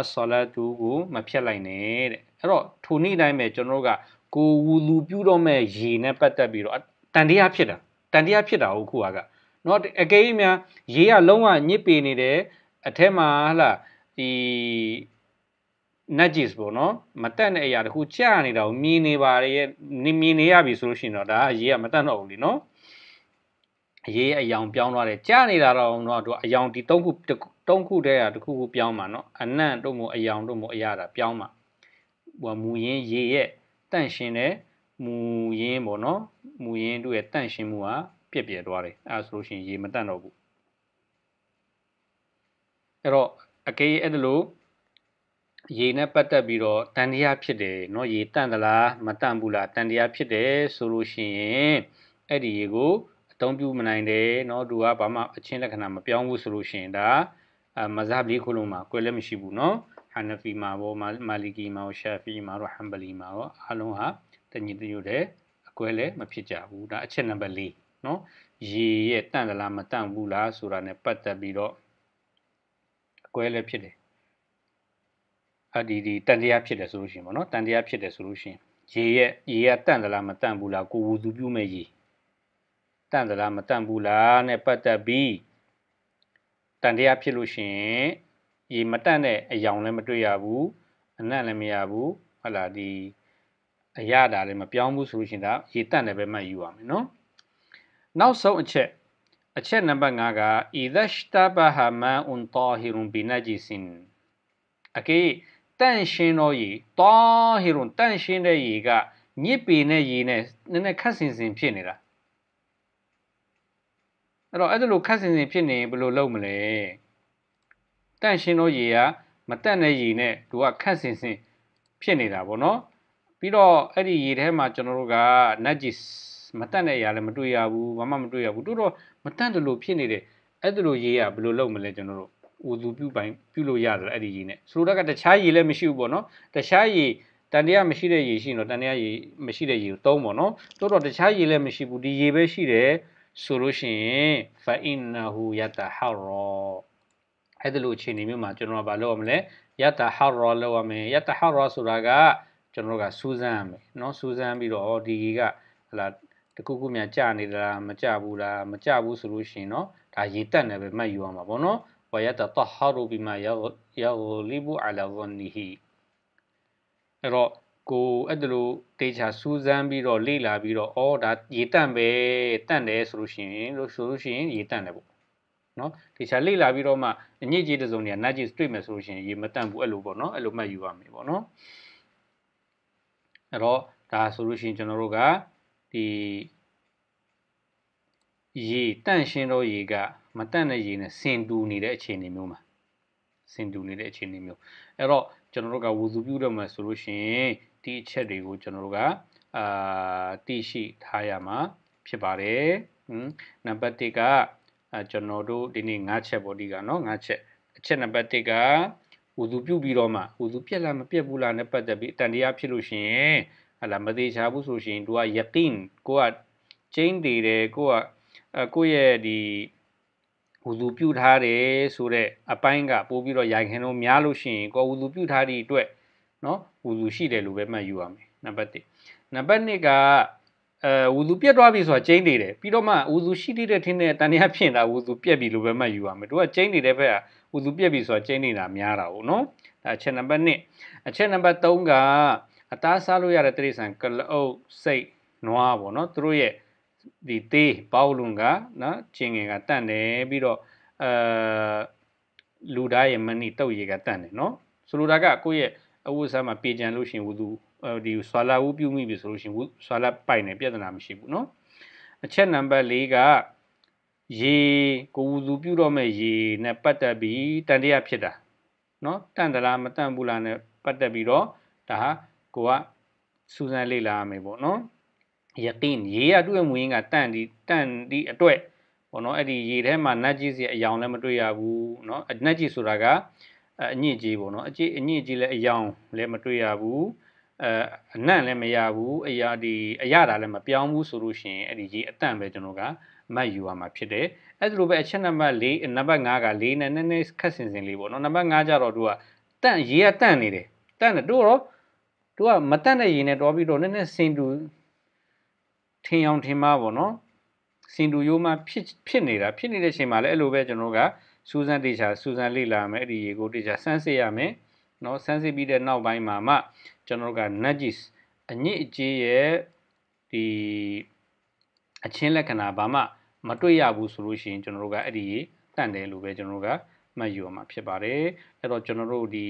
အဆလာတူကိုမဖြတ်လိုက်နဲ့တဲ့အဲ့တော့ထိုနေ့တိုင်းပဲကျွန်တော်တို့ကကိုဝူလူပြုတော့မဲ့ရေနဲ့ပတ်သက်ပြီးတော့တန်တရားဖြစ်တာတန်တရားဖြစ်တာဟုတ်ခုကနော်အကယ်၍များရေကလုံးဝညစ်ပေနေတယ်အထက်မှာဟလာဒီ nudges ပေါ့နော်မတက်တဲ့အရာတခုကြာနေတာကိုမြင်နေပါရဲ့မြင်နေရပြီဆိုလို့ရှိရင်တော့ဒါရေကမတက်တော့ဘူးလीနော်အရေးအယောင်ပြောင်းသွားတယ်ကြာနေတာတော့တော့သူအယောင်ဒီ၃ခု၃ခုတည်းကတစ်ခုခုပြောင်းမှာနော်အနံ့တို့မို့အယောင်တို့မို့အရာတာပြောင်းမှာဟိုမူရင်းရေရဲ့တန့်ရှင်တဲ့မူရင်းပေါ့နော်မူရင်းတို့ရဲ့တန့်ရှင်မှုဟာပြက်ပြဲသွားတယ်အဲဆိုလို့ရှိရင်ရေမတန့်တော့ဘူးအဲ့တော့အကေးအဲ့ဒါလို့ရေနဲ့ပတ်သက်ပြီးတော့တန်တရားဖြစ်တယ်เนาะရေတန့်သလားမတန့်ဘူးလားတန်တရားဖြစ်တယ်ဆိုလို့ရှိရင်အဲ့ဒီရေကိုအသုံးပြုမနိုင်တယ်เนาะသူကဘာမှအချင်းလက္ခဏာမပြောင်းဘူးဆိုလို့ရှိရင်ဒါမဇဟ်လေးခုလုံးမှာကွဲလည်းမရှိဘူးเนาะဟာနဖီမှာဘောမာလီကီမှာရှာဖီမှာရောဟမ်ဘလီမှာရောအလုံးဟာတညီတညွတ်တဲ့အကွဲလည်းမဖြစ်ကြဘူးဒါအချက်နံပါတ်၄เนาะရေရဲ့တန့်သလားမတန့်ဘူးလားဆိုတာ ਨੇ ပတ်သက်ပြီးတော့အကွဲလည်းဖြစ်တယ်အဒီဒီတန်တရားဖြစ်တယ်ဆိုလို့ရှိရင်ပေါ့နော်တန်တရားဖြစ်တယ်ဆိုလို့ရှိရင်ရေရဲ့ရေကတန့်သလားမတန့်ဘူးလားကိုဝူစုပြုမဲ့ရေတန့်သလားမတန့်ဘူးလားနဲ့ပတ်သက်ပြီးတန်တရားဖြစ်လို့ရှိရင်ရေမတန့်တဲ့အယောင်လည်းမတွေ့ရဘူးအနံ့လည်းမရဘူးဟုတ်လားဒီအရတာလည်းမပြောင်းဘူးဆိုလို့ရှိရင်ဒါရေတန့်တယ်ပဲမှတ်ယူရမယ်နော်နောက်ဆုံးအချက်အချက်နံပါတ်5ကဤသရှတဘဟမန်အွန်တာဟီရွန်ဘီနဂျီစင်အကေတန့်ရှင်းတော့ရေတာဟီရွန်တန့်ရှင်းတဲ့ရေကညစ်ပေနဲ့ရေနဲ့နည်းနည်းခက်ဆင်ဆင်ဖြစ်နေတာအဲ့တော့အဲ့ဒါလိုခက်စင်စင်ဖြစ်နေဘယ်လိုလုပ်မလဲတန့်ရှင်းသောရေကမတန့်တဲ့ရေနဲ့သူကခက်စင်စင်ဖြစ်နေတာဗောနော်ပြီးတော့အဲ့ဒီရေထဲမှာကျွန်တော်တို့ကနတ်ကြီးမတန့်တဲ့အရာလည်းမတွေ့ရဘူးဘာမှမတွေ့ရဘူးတို့တော့မတန့်တယ်လို့ဖြစ်နေတယ်အဲ့ဒါလိုရေကဘယ်လိုလုပ်မလဲကျွန်တော်တို့ဥသူပြုပိုင်ပြုလို့ရတယ်အဲ့ဒီရေနဲ့ဆိုတော့ကတခြားရေလည်းမရှိဘူးပေါ့နော်တခြားရေတန်တရားမရှိတဲ့ရေရှိရင်တော့တန်တရားရေမရှိတဲ့ရေကိုသုံးပေါ့နော်တို့တော့တခြားရေလည်းမရှိဘူးဒီရေပဲရှိတယ်ဆိုလို့ရှိရင် fa innahu yataharra အဲ့ဒါလိုအခြေအနေမျိုးမှာကျွန်တော်ကဘာလုပ်ရမလဲ yataharra လုပ်ရမယ် yataharra ဆိုတာကကျွန်တော်ကစူးစမ်းရမယ်เนาะစူးစမ်းပြီးတော့ဒီကြီးကဟလာတကူကူများကြာနေလားမကြဘူးလားမကြဘူးဆိုလို့ရှိရင်เนาะဒါရေတက်နေပဲမှတ်ယူရမှာပေါ့နော်ဝယတတဟာရူဘီမာယဂလီဘူအလာဇန်နီဟီအဲ့တော့ကိုအဲ့ဒါလိုတေချာစူးစမ်းပြီးတော့လေ့လာပြီးတော့အော်ဒါရေတန့်ပဲတန့်တယ်ဆိုလို့ရှိရင်လို့ဆိုလို့ရှိရင်ရေတန့်တယ်ပေါ့နော်တေချာလေ့လာပြီးတော့မှအညစ်အကြေးတစ်စုံတည်းက nudges တွေ့မယ်ဆိုလို့ရှိရင်ရေမတန့်ဘူးအဲ့လိုပေါ့နော်အဲ့လိုမှတ်ယူရမယ်ပေါ့နော်အဲ့တော့ဒါဆိုလို့ရှိရင်ကျွန်တော်တို့ကဒီရေတန့်ရှင်းတော့ရေကမတန့်တဲ့ရေနဲ့ဆင်တူနေတဲ့အခြေအနေမျိုးမှာဆင်တူနေတဲ့အခြေအနေမျိုးအဲ့တော့ကျွန်တော်တို့ကဝူစုပြုတော့မှာဆိုလို့ရှိရင်ဒီအချက်တွေကိုကျွန်တော်တို့ကအာသိရှိထားရမှာဖြစ်ပါတယ်ဟမ်နံပါတ်1ကကျွန်တော်တို့ဒီနေ့၅ချက်ပေါ့ဒီကနော်၅ချက်အချက်နံပါတ်1ကဝူသူပြုတ်ပြီးတော့မှဝူသူပြက်လားမပြက်ဘူးလားနဲ့ပတ်သက်ပြီးတန်တရားဖြစ်လို့ရှိရင်ဟလာမသေးချဘူးဆိုရှင်သူကယကင်ကိုကကျင်းတည်တယ်ကိုကကိုရဲ့ဒီဝူသူပြုတ်ထားတယ်ဆိုတော့အပိုင်းကပိုးပြီးတော့ရိုင်ခင်တော့များလို့ရှိရင်ကိုဝူသူပြုတ်ထားတဲ့အတွက်နော်ဝူဇူရှိတယ်လို့ပဲမှတ်ယူရမယ်နံပါတ်1နံပါတ်2ကအဲဝူဇူပြတ်သွားပြီဆိုတာကျိန်းနေတယ်ပြီးတော့မှဝူဇူရှိတဲ့ထင်းနဲ့တန်တရားဖြစ်တာဝူဇူပြတ်ပြီလို့ပဲမှတ်ယူရမယ်သူကကျိန်းနေတဲ့ဘက်ကဝူဇူပြတ်ပြီဆိုတာကျိန်းနေတာများတာပေါ့နော်ဒါအချက်နံပါတ်2အချက်နံပါတ်3ကအသားစားလို့ရတဲ့တိရစ္ဆာန်ကလအုပ်စိတ်နွားပေါ့နော်သူတို့ရဲ့ဒီသေးပေါလုံကနော်ကျင်ငယ်ကတန့်တယ်ပြီးတော့အဲလူသားရဲ့မဏိတုတ်ရေကတန့်တယ်နော်ဆိုလိုတာကကိုယ့်ရဲ့အဝတ်စားမှာပေကြံလို့ရှိရင်ဝသူဒီဆွာလာဝုပြုမိပြီဆိုလို့ရှိရင်ဆွာလာပိုက်နေပြဿနာမရှိဘူးเนาะအချက်နံပါတ်၄ကရေကိုဝသူပြုတော့မဲ့ရေနဲ့ပတ်သက်ပြီးတန်တရားဖြစ်တာเนาะတန်တလားမတန်ဘူးလားနဲ့ပတ်သက်ပြီးတော့ဒါဟာကိုကစူးစမ်းလေ့လာရမယ်ပေါ့เนาะယကင်းရေရတွေ့မူရင်းကတန်ဒီတန်ဒီအတွက်ပေါ့နော်အဲ့ဒီရေထဲမှာနတ်ကြီးစီအယောင်လည်းမတွေ့ရဘူးเนาะနတ်ကြီးဆိုတာကအညစ်ကြေးပေါ့နော်အကြေးအညစ်ကြေးလည်းအယောင်လည်းမတွေ့ရဘူးအဲအနံ့လည်းမရဘူးအရာဒီအရတာလည်းမပြောင်းဘူးဆိုလို့ရှိရင်အဲ့ဒီရေအတန့်ပဲကျွန်တော်ကမှတ်ယူရမှာဖြစ်တယ်အဲ့ဒီလိုပဲအချက်နံပါတ်၄နံပါတ်၅က၄နဲ့နည်းနည်းခက်ဆင်ဆင်လေးပေါ့နော်နံပါတ်၅ကျတော့သူကတန့်ရေကတန့်နေတယ်တန့်တယ်တို့တော့သူကမတန့်တဲ့ရေနဲ့တော်ပြီးတော့နည်းနည်းစင်တူထင်အောင်ထင်မှာပေါ့နော်စင်တူရိုးမှဖြစ်ဖြစ်နေတာဖြစ်နေတဲ့ချိန်မှာလည်းအဲ့လိုပဲကျွန်တော်တို့ကစူးစမ်းတေချာစူးစမ်းလေ့လာမယ်အဲ့ဒီရေကိုတေချာစမ်းစစ်ရမယ်နော်စမ်းစစ်ပြီးတဲ့နောက်ပိုင်းမှာမှကျွန်တော်က nudges အညစ်အကြေးရဲ့ဒီအချင်းလက္ခဏာဘာမှမတွေ့ရဘူးဆိုလို့ရှိရင်ကျွန်တော်တို့ကအဲ့ဒီရေတန့်တယ်လို့ပဲကျွန်တော်တို့ကမှတ်ယူရမှာဖြစ်ပါတယ်အဲ့တော့ကျွန်တော်တို့ဒီ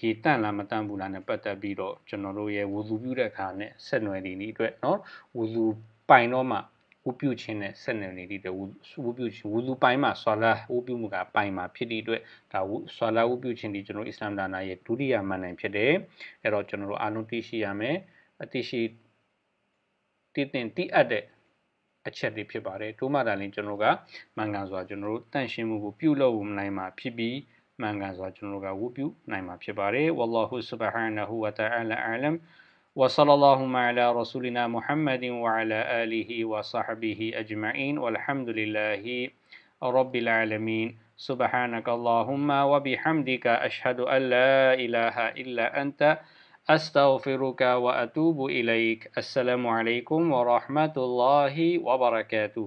ရေတန့်လားမတန့်ဘူးလားနဲ့ပတ်သက်ပြီးတော့ကျွန်တော်တို့ရဲ့ဝူသူပြုတဲ့အခါနဲ့ဆက်နွယ်နေဒီအတွက်เนาะဝူသူပိုင်တော့မှဝုပြုခြင်းနဲ့ဆက်နွယ်နေသည့်အတွက်ဝုပြုခြင်းဝူလူပိုင်းမှာဆွာလာဝုပြုမှုကပိုင်းမှာဖြစ်သည့်အတွက်ဒါဝုဆွာလာဝုပြုခြင်းဒီကျွန်တော်အစ္စလာမ်ဒါနရဲ့ဒုတိယမန္တန်ဖြစ်တယ်အဲ့တော့ကျွန်တော်တို့အားလုံးသိရှိရမယ်အသိရှိတည်တင်တည်အပ်တဲ့အချက်တွေဖြစ်ပါတယ်ဒုမတာလင်းကျွန်တော်ကမန်ကန်ဆိုတာကျွန်တော်တို့တန့်ရှင်းမှုကိုပြုလုပ်ဝင်နိုင်မှာဖြစ်ပြီးမန်ကန်ဆိုတာကျွန်တော်တို့ကဝုပြုနိုင်မှာဖြစ်ပါတယ်ဝါလာဟူဆူဘဟာနဟူဝတအာလာအာလမ် وصلى اللهم على رسولنا محمد وعلى آله وصحبه أجمعين والحمد لله رب العالمين سبحانك اللهم وبحمدك أشهد أن لا إله إلا أنت أستغفرك وأتوب إليك السلام عليكم ورحمة الله وبركاته